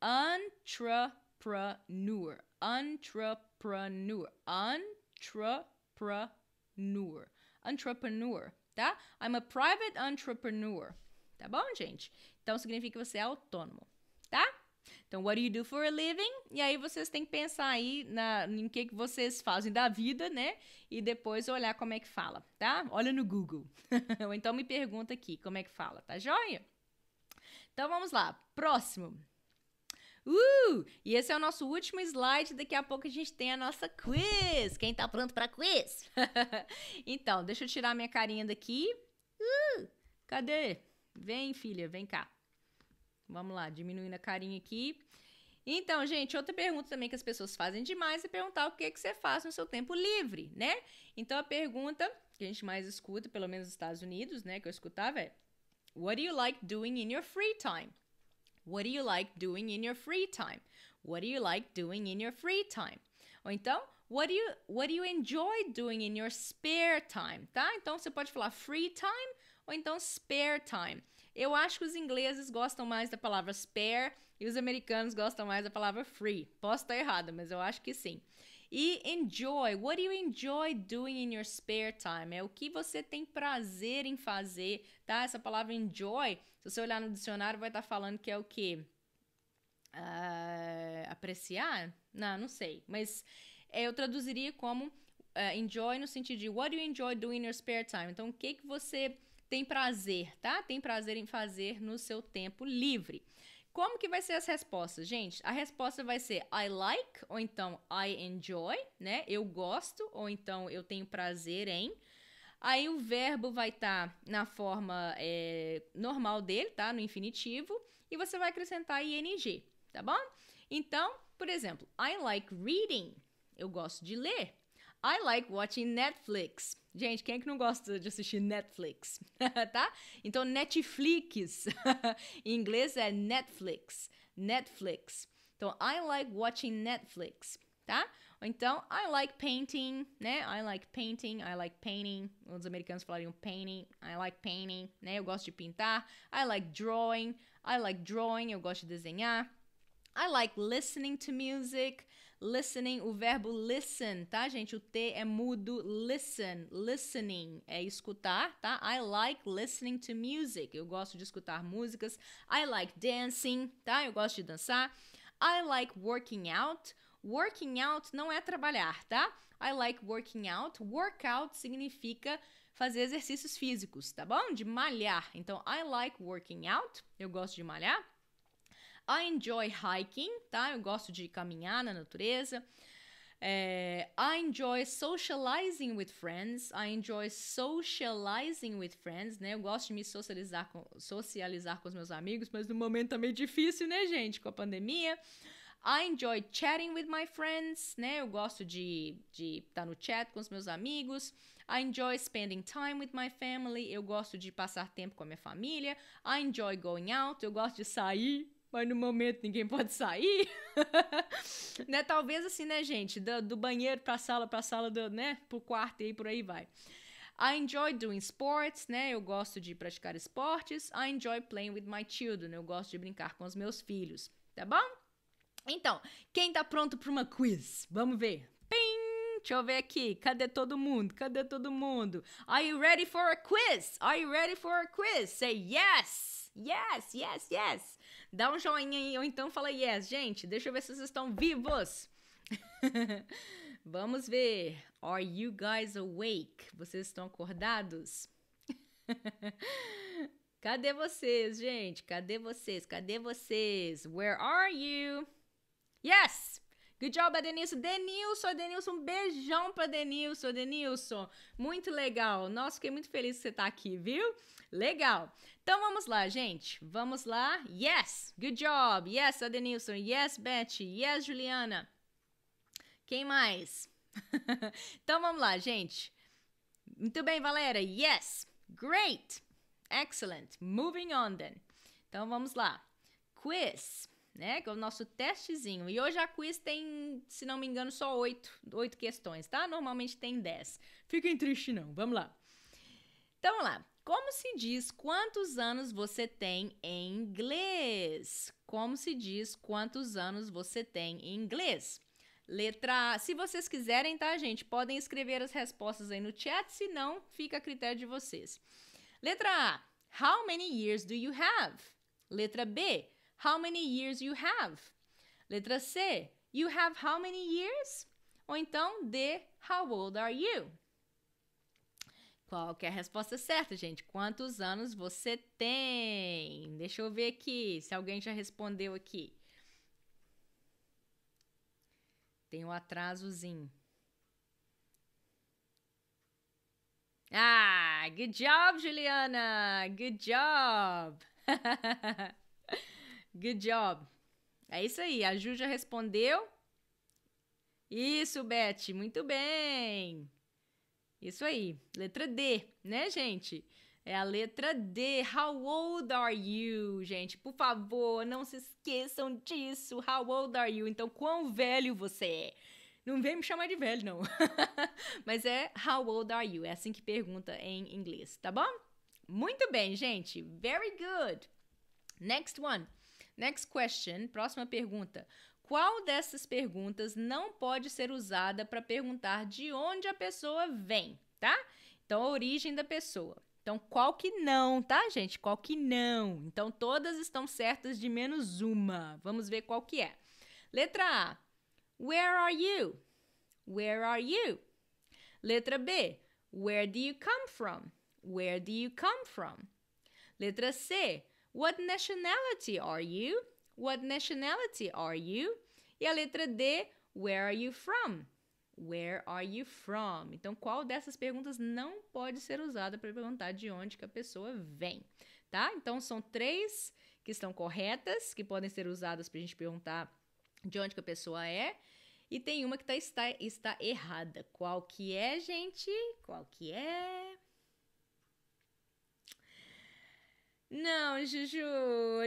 entrepreneur. Entrepreneur. Entrepreneur. Entrepreneur tá? I'm a private entrepreneur, tá bom, gente? Então significa que você é autônomo, tá? Então, what do you do for a living? E aí vocês têm que pensar aí na, em que, que vocês fazem da vida, né? E depois olhar como é que fala, tá? Olha no Google. Ou então me pergunta aqui como é que fala, tá joia? Então vamos lá, próximo. Uh! E esse é o nosso último slide. Daqui a pouco a gente tem a nossa quiz. Quem tá pronto pra quiz? então, deixa eu tirar minha carinha daqui. Uh! Cadê? Vem, filha, vem cá. Vamos lá, diminuindo a carinha aqui. Então, gente, outra pergunta também que as pessoas fazem demais é perguntar o que, que você faz no seu tempo livre, né? Então, a pergunta que a gente mais escuta, pelo menos nos Estados Unidos, né, que eu escutava é: What do you like doing in your free time? What do you like doing in your free time? What do you like doing in your free time? Ou então, what do you, what do you enjoy doing in your spare time? Tá? Então você pode falar free time ou então spare time. Eu acho que os ingleses gostam mais da palavra spare e os americanos gostam mais da palavra free. Posso estar errado, mas eu acho que sim. E enjoy. What do you enjoy doing in your spare time? É o que você tem prazer em fazer, tá? Essa palavra enjoy, se você olhar no dicionário, vai estar tá falando que é o quê? Uh, apreciar? Não, não sei. Mas é, eu traduziria como uh, enjoy no sentido de what do you enjoy doing in your spare time? Então, o que, que você tem prazer, tá? Tem prazer em fazer no seu tempo livre. Como que vai ser as respostas? Gente, a resposta vai ser I like ou então I enjoy, né? Eu gosto ou então eu tenho prazer em. Aí o verbo vai estar tá na forma é, normal dele, tá? No infinitivo. E você vai acrescentar ing, tá bom? Então, por exemplo, I like reading. Eu gosto de ler. I like watching Netflix. Gente, quem é que não gosta de assistir Netflix, tá? Então, Netflix, em inglês é Netflix, Netflix. Então, I like watching Netflix, tá? então, I like painting, né? I like painting, I like painting. Os americanos falariam painting, I like painting, né? Eu gosto de pintar. I like drawing, I like drawing, eu gosto de desenhar. I like listening to music, Listening, o verbo listen, tá, gente? O T é mudo. Listen, listening é escutar, tá? I like listening to music. Eu gosto de escutar músicas. I like dancing, tá? Eu gosto de dançar. I like working out. Working out não é trabalhar, tá? I like working out. Workout significa fazer exercícios físicos, tá bom? De malhar. Então, I like working out. Eu gosto de malhar. I enjoy hiking, tá? Eu gosto de caminhar na natureza. É, I enjoy socializing with friends. I enjoy socializing with friends, né? Eu gosto de me socializar com, socializar com os meus amigos, mas no momento tá meio difícil, né, gente, com a pandemia. I enjoy chatting with my friends, né? Eu gosto de estar tá no chat com os meus amigos. I enjoy spending time with my family. Eu gosto de passar tempo com a minha família. I enjoy going out. Eu gosto de sair, mas no momento ninguém pode sair. né? Talvez assim, né, gente? Do, do banheiro pra sala, pra sala, do, né? Pro quarto e aí, por aí vai. I enjoy doing sports, né? Eu gosto de praticar esportes. I enjoy playing with my children. Eu gosto de brincar com os meus filhos, tá bom? Então, quem tá pronto para uma quiz? Vamos ver. Pim! Deixa eu ver aqui. Cadê todo mundo? Cadê todo mundo? Are you ready for a quiz? Are you ready for a quiz? Say yes! Yes, yes, yes. Dá um joinha aí, ou então fala yes. Gente, deixa eu ver se vocês estão vivos. Vamos ver. Are you guys awake? Vocês estão acordados? Cadê vocês, gente? Cadê vocês? Cadê vocês? Where are you? Yes! Good job, Denilson. Denilson, Denilson, um beijão pra Denilson, Denilson. Muito legal. Nossa, fiquei muito feliz que você tá aqui, viu? Legal. Então vamos lá, gente. Vamos lá. Yes, good job. Yes, Adenilson. Yes, Beth. Yes, Juliana. Quem mais? então vamos lá, gente. Muito bem, Valera. Yes, great. Excellent. Moving on then. Então vamos lá. Quiz, né? Que é o nosso testezinho. E hoje a quiz tem, se não me engano, só oito, oito questões, tá? Normalmente tem dez. Fiquem tristes, não. Vamos lá. Então vamos lá. Como se diz quantos anos você tem em inglês? Como se diz quantos anos você tem em inglês? Letra A. Se vocês quiserem, tá, gente? Podem escrever as respostas aí no chat, se não, fica a critério de vocês. Letra A. How many years do you have? Letra B. How many years you have? Letra C. You have how many years? Ou então D. How old are you? Qual que é a resposta certa, gente? Quantos anos você tem? Deixa eu ver aqui se alguém já respondeu aqui. Tem um atrasozinho. Ah, good job, Juliana! Good job! good job! É isso aí, a Ju já respondeu. Isso, Beth, muito bem! Isso aí, letra D, né, gente? É a letra D. How old are you, gente? Por favor, não se esqueçam disso. How old are you? Então, quão velho você é? Não vem me chamar de velho, não. Mas é how old are you? É assim que pergunta em inglês, tá bom? Muito bem, gente. Very good. Next one. Next question. Próxima pergunta. Qual dessas perguntas não pode ser usada para perguntar de onde a pessoa vem, tá? Então, a origem da pessoa. Então, qual que não, tá, gente? Qual que não? Então, todas estão certas de menos uma. Vamos ver qual que é. Letra A. Where are you? Where are you? Letra B. Where do you come from? Where do you come from? Letra C. What nationality are you? What nationality are you? E a letra D, Where are you from? Where are you from? Então, qual dessas perguntas não pode ser usada para perguntar de onde que a pessoa vem, tá? Então, são três que estão corretas, que podem ser usadas para a gente perguntar de onde que a pessoa é. E tem uma que tá, está, está errada. Qual que é, gente? Qual que é? Não, Juju,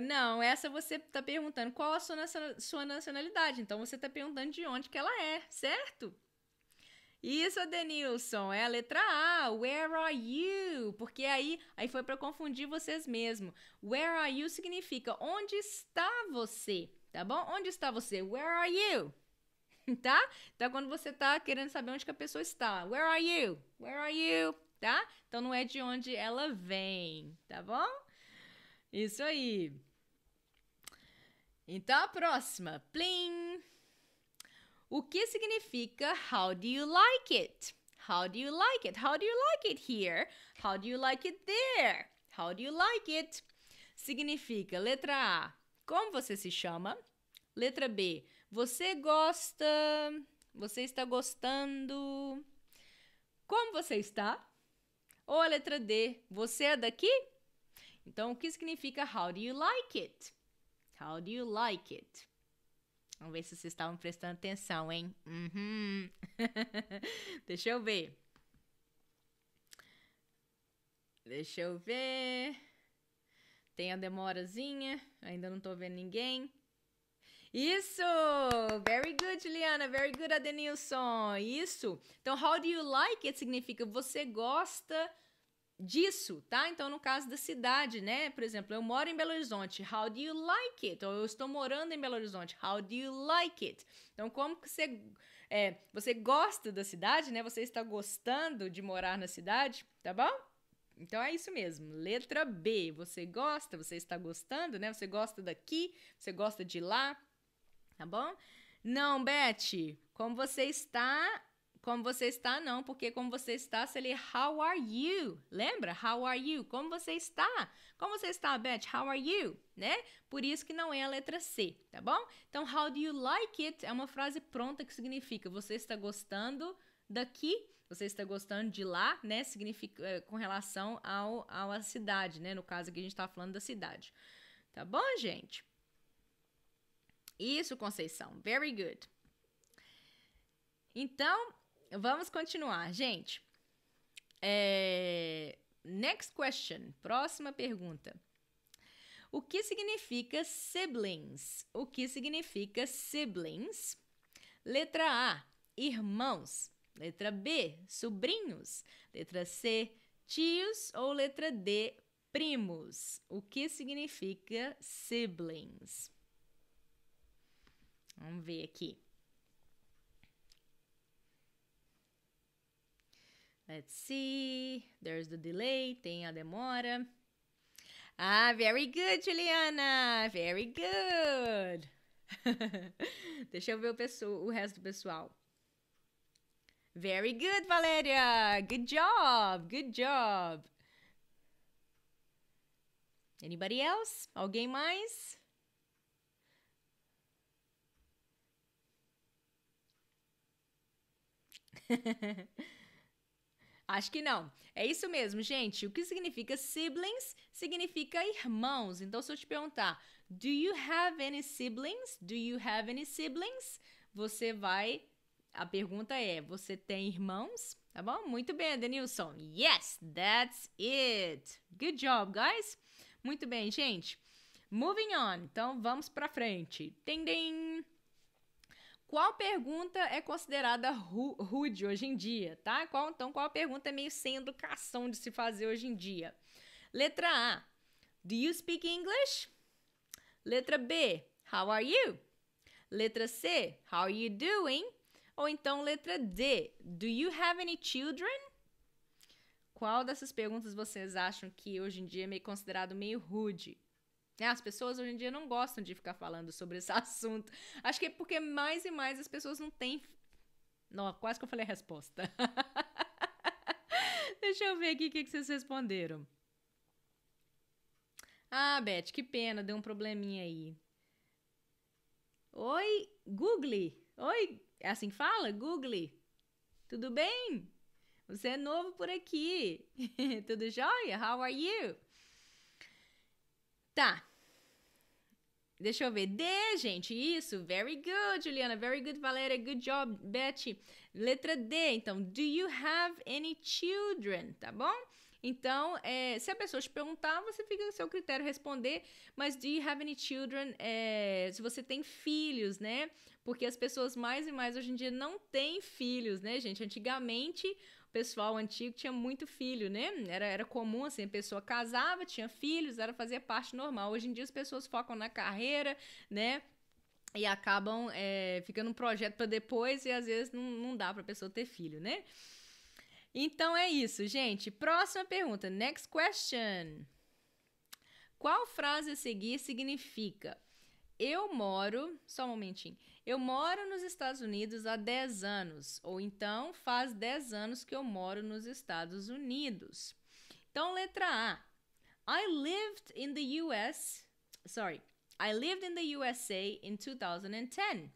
não. Essa você tá perguntando qual a sua, sua nacionalidade. Então você tá perguntando de onde que ela é, certo? Isso, Denilson, é a letra A, where are you? Porque aí, aí foi para confundir vocês mesmo. Where are you significa onde está você, tá bom? Onde está você? Where are you? tá? Então quando você tá querendo saber onde que a pessoa está, where are you? Where are you? Tá? Então não é de onde ela vem, tá bom? Isso aí. Então a próxima, plim. O que significa how do you like it? How do you like it? How do you like it here? How do you like it there? How do you like it? Significa letra A, como você se chama? Letra B, você gosta? Você está gostando? Como você está? Ou a letra D, você é daqui? Então, o que significa how do you like it? How do you like it? Vamos ver se vocês estavam prestando atenção, hein? Uhum. Deixa eu ver. Deixa eu ver. Tem a demorazinha. Ainda não tô vendo ninguém. Isso! Very good, Juliana. Very good, Adenilson. Isso. Então, how do you like it significa você gosta disso, tá? Então, no caso da cidade, né? Por exemplo, eu moro em Belo Horizonte, how do you like it? Ou eu estou morando em Belo Horizonte, how do you like it? Então, como que você, é, você gosta da cidade, né? Você está gostando de morar na cidade, tá bom? Então é isso mesmo. Letra B, você gosta, você está gostando, né? Você gosta daqui, você gosta de lá, tá bom? Não, Beth, como você está como você está, não, porque como você está, você ele how are you? Lembra? How are you? Como você está? Como você está, Beth? How are you? Né? Por isso que não é a letra C, tá bom? Então, how do you like it? É uma frase pronta que significa você está gostando daqui, você está gostando de lá, né? Significa eh, com relação ao, ao à cidade, né? No caso aqui a gente está falando da cidade. Tá bom, gente? Isso, Conceição. Very good. Então, Vamos continuar, gente. É... Next question. Próxima pergunta. O que significa siblings? O que significa siblings? Letra A, irmãos. Letra B, sobrinhos. Letra C, tios. Ou letra D, primos. O que significa siblings? Vamos ver aqui. Let's see. There's the delay. Tem a demora. Ah, very good, Juliana. Very good. Deixa eu ver o, pessoal, o resto do pessoal. Very good, Valéria. Good job. Good job. Anybody else? Alguém mais? Acho que não. É isso mesmo, gente. O que significa siblings? Significa irmãos. Então, se eu te perguntar, do you have any siblings? Do you have any siblings? Você vai. A pergunta é: você tem irmãos? Tá bom? Muito bem, Denilson. Yes, that's it. Good job, guys. Muito bem, gente. Moving on. Então, vamos pra frente. Ding, ding. Qual pergunta é considerada ru rude hoje em dia, tá? Qual, então, qual pergunta é meio sem educação de se fazer hoje em dia? Letra A: Do you speak English? Letra B: How are you? Letra C: How are you doing? Ou então letra D: Do you have any children? Qual dessas perguntas vocês acham que hoje em dia é meio considerado meio rude? Né, as pessoas hoje em dia não gostam de ficar falando sobre esse assunto. Acho que é porque mais e mais as pessoas não têm. Não, quase que eu falei a resposta. Deixa eu ver aqui o que, que vocês responderam. Ah, Beth, que pena, deu um probleminha aí. Oi, Google. Oi, é assim que fala? Google. Tudo bem? Você é novo por aqui. Tudo jóia? How are you? Tá. Deixa eu ver. D, gente, isso. Very good, Juliana. Very good, Valéria. Good job, Betty. Letra D, então. Do you have any children? Tá bom? Então, é, se a pessoa te perguntar, você fica no seu critério responder, mas do you have any children? É, se você tem filhos, né? Porque as pessoas mais e mais hoje em dia não têm filhos, né, gente? Antigamente, pessoal antigo tinha muito filho, né? Era, era comum, assim, a pessoa casava, tinha filhos, era fazer parte normal. Hoje em dia as pessoas focam na carreira, né? E acabam é, ficando um projeto para depois e às vezes não, não dá para a pessoa ter filho, né? Então é isso, gente. Próxima pergunta. Next question. Qual frase a seguir significa eu moro. Só um momentinho. Eu moro nos Estados Unidos há 10 anos, ou então faz 10 anos que eu moro nos Estados Unidos. Então, letra A. I lived in the US. Sorry. I lived in the USA in 2010.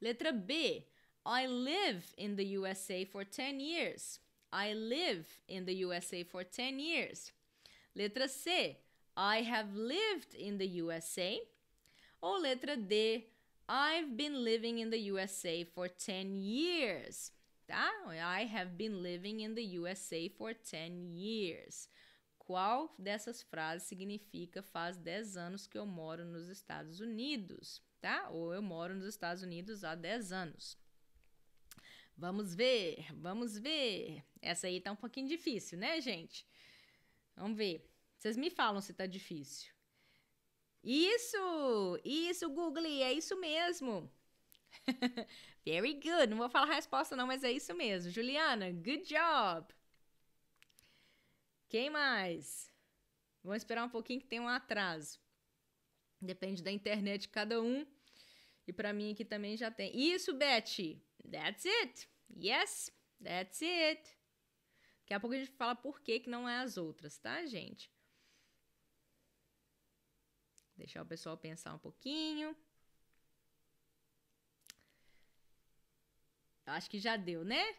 Letra B. I live in the USA for 10 years. I live in the USA for 10 years. Letra C. I have lived in the USA. Ou letra D. I've been living in the USA for 10 years. Tá? I have been living in the USA for 10 years. Qual dessas frases significa faz 10 anos que eu moro nos Estados Unidos? Tá? Ou eu moro nos Estados Unidos há 10 anos. Vamos ver, vamos ver. Essa aí tá um pouquinho difícil, né, gente? Vamos ver. Vocês me falam se tá difícil. Isso! Isso, Google, é isso mesmo. Very good. Não vou falar a resposta não, mas é isso mesmo. Juliana, good job. Quem mais? Vamos esperar um pouquinho que tem um atraso. Depende da internet de cada um. E para mim aqui também já tem. Isso, Beth. That's it. Yes, that's it. Daqui a pouco a gente fala por que, que não é as outras, tá, gente? Deixar o pessoal pensar um pouquinho. Acho que já deu, né?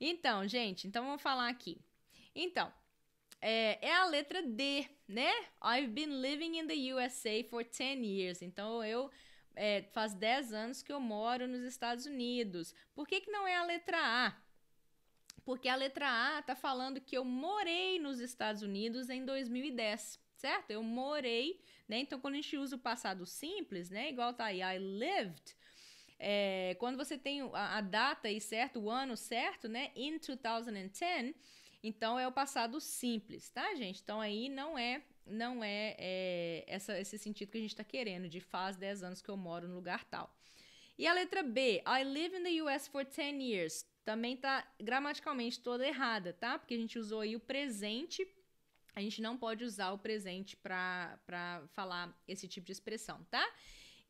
Então, gente, então vamos falar aqui. Então, é, é, a letra D, né? I've been living in the USA for 10 years. Então, eu é, faz 10 anos que eu moro nos Estados Unidos. Por que, que não é a letra A? Porque a letra A tá falando que eu morei nos Estados Unidos em 2010 certo? Eu morei, né? Então, quando a gente usa o passado simples, né? Igual tá aí, I lived. É, quando você tem a, a data e certo, o ano certo, né? In 2010, então é o passado simples, tá, gente? Então aí não é não é, é essa, esse sentido que a gente está querendo, de faz 10 anos que eu moro no lugar tal. E a letra B, I live in the US for 10 years, também tá gramaticalmente toda errada, tá? Porque a gente usou aí o presente a gente não pode usar o presente para falar esse tipo de expressão, tá?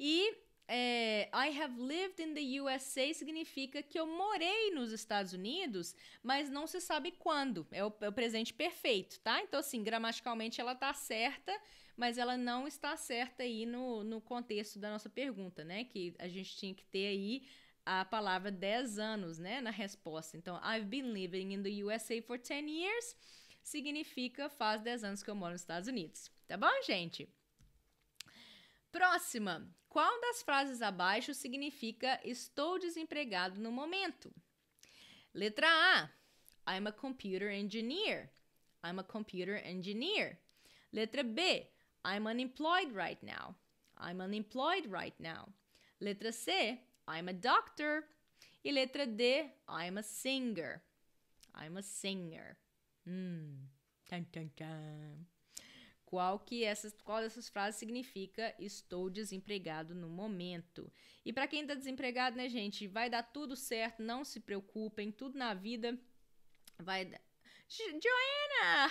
E é, I have lived in the USA significa que eu morei nos Estados Unidos, mas não se sabe quando. É o, é o, presente perfeito, tá? Então, assim, gramaticalmente ela tá certa, mas ela não está certa aí no, no contexto da nossa pergunta, né? Que a gente tinha que ter aí a palavra 10 anos, né? Na resposta. Então, I've been living in the USA for 10 years significa faz 10 anos que eu moro nos Estados Unidos. Tá bom, gente? Próxima. Qual das frases abaixo significa estou desempregado no momento? Letra A. I'm a computer engineer. I'm a computer engineer. Letra B. I'm unemployed right now. I'm unemployed right now. Letra C. I'm a doctor. E letra D. I'm a singer. I'm a singer. Hum. Qual, que essas, qual dessas frases significa estou desempregado no momento? E para quem está desempregado, né, gente? Vai dar tudo certo, não se preocupem, tudo na vida vai dar. Joanna,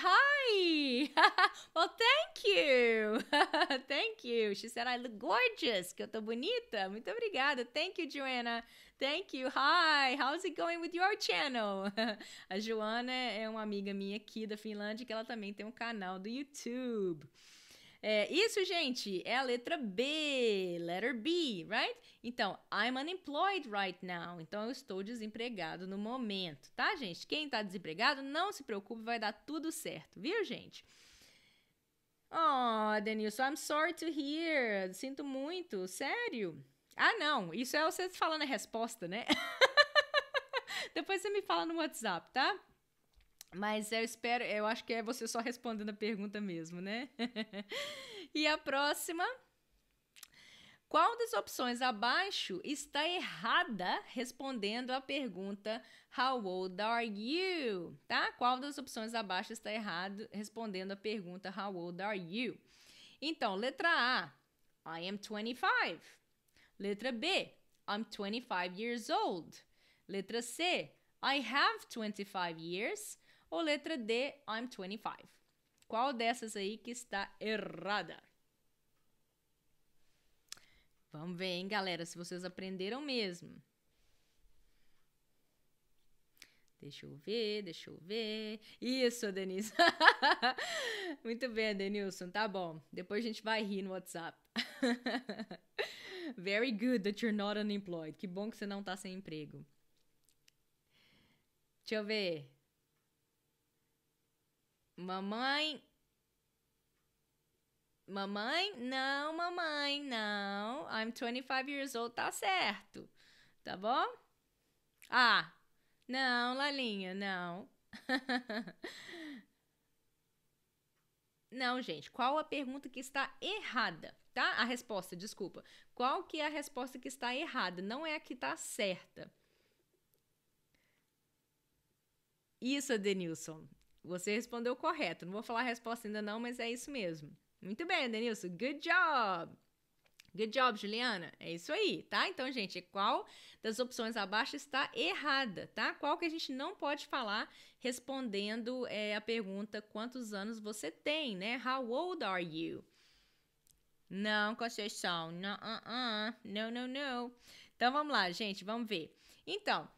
hi! well, thank you! thank you! She said I look gorgeous, que eu tô bonita. Muito obrigada. Thank you, Joanna. Thank you. Hi, how's it going with your channel? A Joana é uma amiga minha aqui da Finlândia que ela também tem um canal do YouTube. É, isso, gente, é a letra B, letter B, right? Então, I'm unemployed right now. Então, eu estou desempregado no momento, tá, gente? Quem está desempregado, não se preocupe, vai dar tudo certo, viu, gente? Oh, Denilson, I'm sorry to hear. Sinto muito, sério. Ah, não, isso é você falando a resposta, né? Depois você me fala no WhatsApp, tá? Mas eu espero, eu acho que é você só respondendo a pergunta mesmo, né? e a próxima. Qual das opções abaixo está errada respondendo a pergunta How old are you? Tá? Qual das opções abaixo está errado respondendo a pergunta How old are you? Então, letra A, I am 25. Letra B, I'm 25 years old. Letra C, I have 25 years. Ou letra D, I'm 25. Qual dessas aí que está errada? Vamos ver, hein, galera, se vocês aprenderam mesmo. Deixa eu ver, deixa eu ver. Isso, Denise. Muito bem, Denilson, tá bom. Depois a gente vai rir no WhatsApp. Very good that you're not unemployed. Que bom que você não tá sem emprego. Deixa eu ver. Mamãe. Mamãe? Não, mamãe, não. I'm 25 years old, tá certo. Tá bom? Ah, não, Lalinha, não. Não, gente, qual a pergunta que está errada, tá? A resposta, desculpa. Qual que é a resposta que está errada? Não é a que está certa. Isso, Denilson. Você respondeu correto. Não vou falar a resposta ainda não, mas é isso mesmo. Muito bem, Denilson. Good job! Good job, Juliana. É isso aí, tá? Então, gente, qual das opções abaixo está errada, tá? Qual que a gente não pode falar respondendo é, a pergunta quantos anos você tem, né? How old are you? Não, Conceição. Não, uh, uh, não, não, não. Então, vamos lá, gente, vamos ver. Então,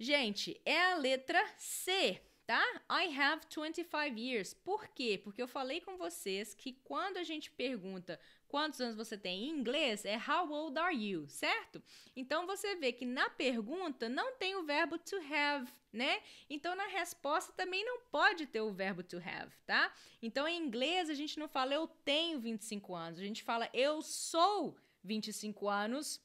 gente, é a letra C, tá? I have 25 years. Por quê? Porque eu falei com vocês que quando a gente pergunta quantos anos você tem em inglês é how old are you, certo? Então você vê que na pergunta não tem o verbo to have, né? Então na resposta também não pode ter o verbo to have, tá? Então em inglês a gente não fala eu tenho 25 anos, a gente fala eu sou 25 anos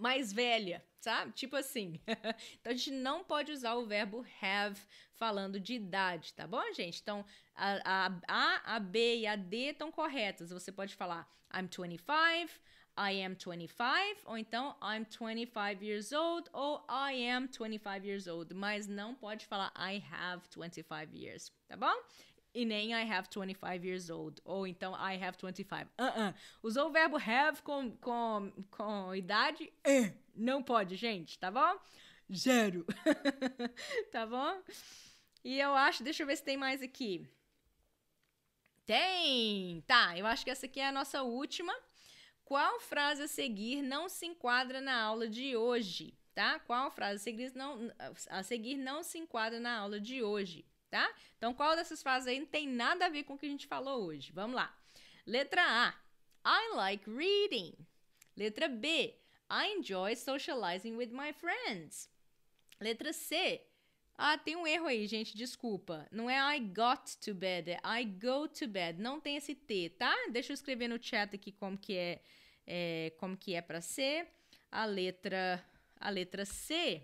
mais velha, sabe? Tipo assim. então a gente não pode usar o verbo have falando de idade, tá bom, gente? Então, a, a, a, B e a D estão corretas. Você pode falar I'm 25, I am 25, ou então I'm 25 years old, ou I am 25 years old, mas não pode falar I have 25 years, tá bom? E nem I have 25 years old, ou então I have 25. Uh -uh. Usou o verbo have com, com, com idade, eh", não pode, gente, tá bom? Zero, tá bom? E eu acho, deixa eu ver se tem mais aqui. Tem! Tá, eu acho que essa aqui é a nossa última. Qual frase a seguir não se enquadra na aula de hoje? Tá? Qual frase a seguir não, a seguir não se enquadra na aula de hoje? Tá? Então, qual dessas frases aí não tem nada a ver com o que a gente falou hoje? Vamos lá. Letra A. I like reading. Letra B. I enjoy socializing with my friends. Letra C. Ah, tem um erro aí, gente, desculpa. Não é I got to bed, é I go to bed. Não tem esse T, tá? Deixa eu escrever no chat aqui como que é, é como que é para ser. A letra, a letra C,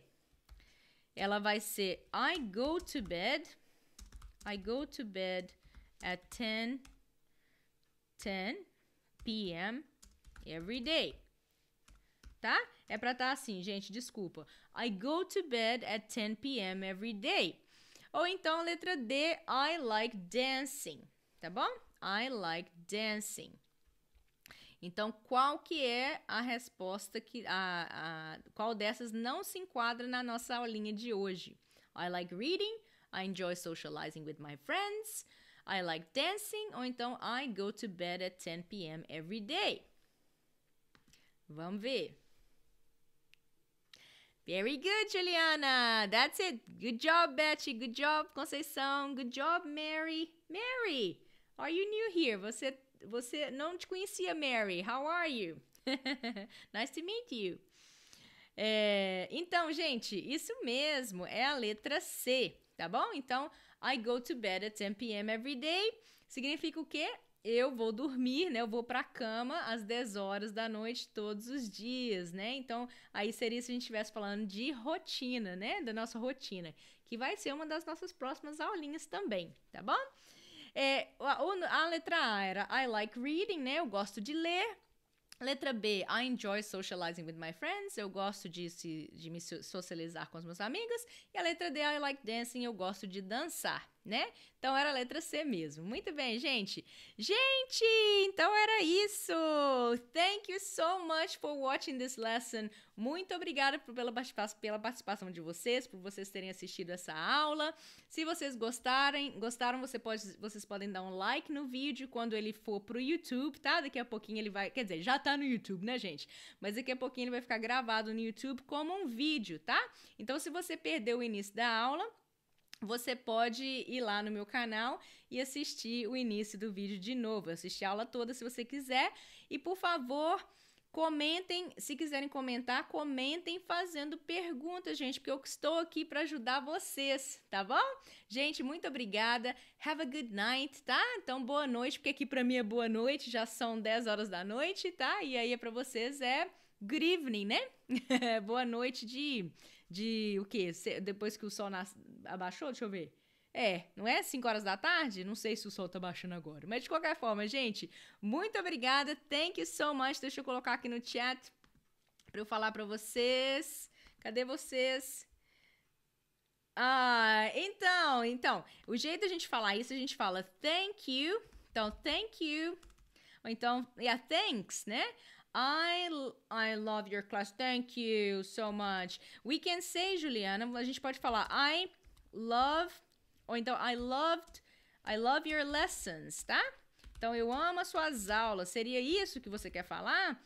ela vai ser I go to bed. I go to bed at 10 10 p.m. every day. Tá? É pra estar tá assim, gente, desculpa. I go to bed at 10 p.m. every day. Ou então, letra D, I like dancing, tá bom? I like dancing. Então, qual que é a resposta que a, a, qual dessas não se enquadra na nossa aulinha de hoje? I like reading, I enjoy socializing with my friends, I like dancing, ou então I go to bed at 10 p.m. every day. Vamos ver. Very good, Juliana. That's it. Good job, Betty. Good job, Conceição. Good job, Mary. Mary, are you new here? Você, você não te conhecia, Mary. How are you? nice to meet you. É, então, gente, isso mesmo é a letra C, tá bom? Então, I go to bed at 10 p.m. every day significa o quê? eu vou dormir, né? Eu vou para a cama às 10 horas da noite todos os dias, né? Então, aí seria se a gente estivesse falando de rotina, né? Da nossa rotina, que vai ser uma das nossas próximas aulinhas também, tá bom? É, a, a letra A era I like reading, né? Eu gosto de ler. Letra B, I enjoy socializing with my friends. Eu gosto de, se, de me socializar com os meus amigos. E a letra D, I like dancing. Eu gosto de dançar né? Então era a letra C mesmo. Muito bem, gente. Gente, então era isso. Thank you so much for watching this lesson. Muito obrigada pela participação, pela participação de vocês, por vocês terem assistido essa aula. Se vocês gostarem, gostaram, você pode, vocês podem dar um like no vídeo quando ele for pro YouTube, tá? Daqui a pouquinho ele vai, quer dizer, já tá no YouTube, né, gente? Mas daqui a pouquinho ele vai ficar gravado no YouTube como um vídeo, tá? Então se você perdeu o início da aula, você pode ir lá no meu canal e assistir o início do vídeo de novo, assistir a aula toda se você quiser. E por favor, comentem, se quiserem comentar, comentem fazendo perguntas, gente, porque eu estou aqui para ajudar vocês, tá bom? Gente, muito obrigada. Have a good night, tá? Então boa noite, porque aqui para mim é boa noite, já são 10 horas da noite, tá? E aí para vocês é good evening, né? boa noite de de o quê? Depois que o sol nas... abaixou, deixa eu ver. É, não é 5 horas da tarde? Não sei se o sol tá baixando agora. Mas de qualquer forma, gente, muito obrigada. Thank you so much. Deixa eu colocar aqui no chat para eu falar para vocês. Cadê vocês? Ah, então, então, o jeito da gente falar isso, a gente fala thank you. Então, thank you. Ou então, yeah, thanks, né? I, I love your class. Thank you so much. We can say, Juliana, a gente pode falar I love, ou então I loved, I love your lessons, tá? Então eu amo as suas aulas. Seria isso que você quer falar?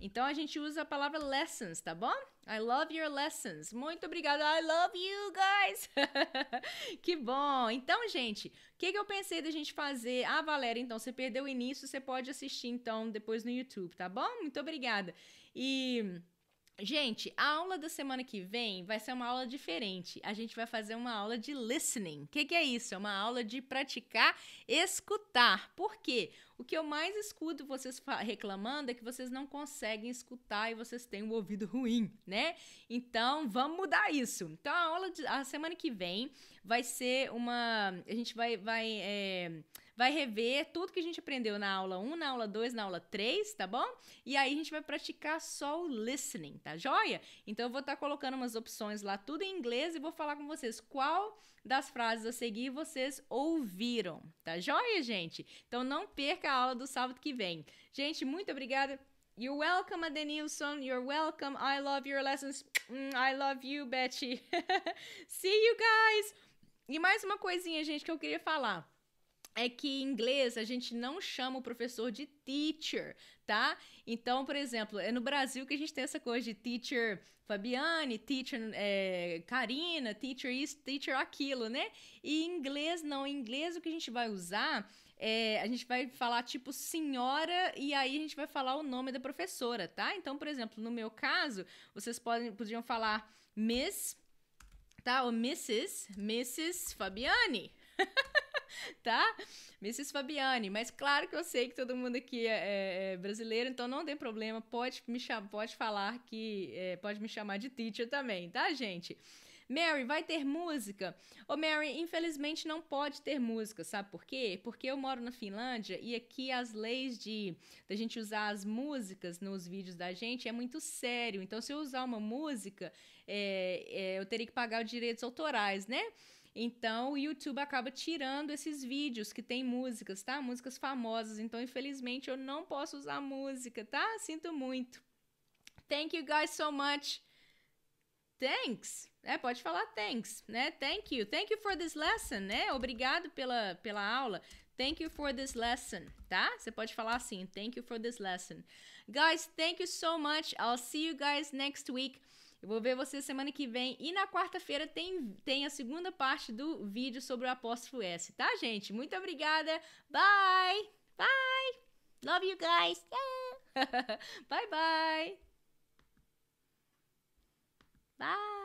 Então a gente usa a palavra lessons, tá bom? I love your lessons. Muito obrigada. I love you guys. que bom. Então, gente, que, que eu pensei da gente fazer? Ah, Valéria, então você perdeu o início, você pode assistir então depois no YouTube, tá bom? Muito obrigada. E Gente, a aula da semana que vem vai ser uma aula diferente. A gente vai fazer uma aula de listening. O que, que, é isso? É uma aula de praticar escutar. Por quê? O que eu mais escuto vocês reclamando é que vocês não conseguem escutar e vocês têm o um ouvido ruim, né? Então, vamos mudar isso. Então, a aula da semana que vem vai ser uma. A gente vai. vai é, vai rever tudo que a gente aprendeu na aula 1, na aula 2, na aula 3, tá bom? E aí a gente vai praticar só o listening, tá joia? Então eu vou estar tá colocando umas opções lá, tudo em inglês, e vou falar com vocês qual das frases a seguir vocês ouviram, tá joia, gente? Então não perca a aula do sábado que vem. Gente, muito obrigada. You're welcome, Adenilson. You're welcome. I love your lessons. Mm, I love you, Betty. See you guys! E mais uma coisinha, gente, que eu queria falar é que em inglês a gente não chama o professor de teacher, tá? Então, por exemplo, é no Brasil que a gente tem essa coisa de teacher Fabiane, teacher é, Karina, teacher isso, teacher aquilo, né? E em inglês não, em inglês o que a gente vai usar é, a gente vai falar tipo senhora e aí a gente vai falar o nome da professora, tá? Então, por exemplo, no meu caso, vocês podem, podiam falar Miss, tá? Ou Mrs, Mrs Fabiane. tá? Mrs. Fabiane, mas claro que eu sei que todo mundo aqui é, é, é brasileiro, então não tem problema, pode me chamar, pode falar que é, pode me chamar de teacher também, tá, gente? Mary, vai ter música? Ô, Mary, infelizmente não pode ter música, sabe por quê? Porque eu moro na Finlândia e aqui as leis de da gente usar as músicas nos vídeos da gente é muito sério. Então, se eu usar uma música, é, é, eu teria que pagar os direitos autorais, né? Então o YouTube acaba tirando esses vídeos que tem músicas, tá? Músicas famosas. Então, infelizmente, eu não posso usar música, tá? Sinto muito. Thank you guys so much. Thanks, É, Pode falar thanks, né? Thank you. Thank you for this lesson, né? Obrigado pela, pela aula. Thank you for this lesson, tá? Você pode falar assim, thank you for this lesson. Guys, thank you so much. I'll see you guys next week. Eu vou ver você semana que vem. E na quarta-feira tem, tem a segunda parte do vídeo sobre o apóstolo S, tá, gente? Muito obrigada. Bye! Bye! Love you guys! Yeah. bye, bye! Bye!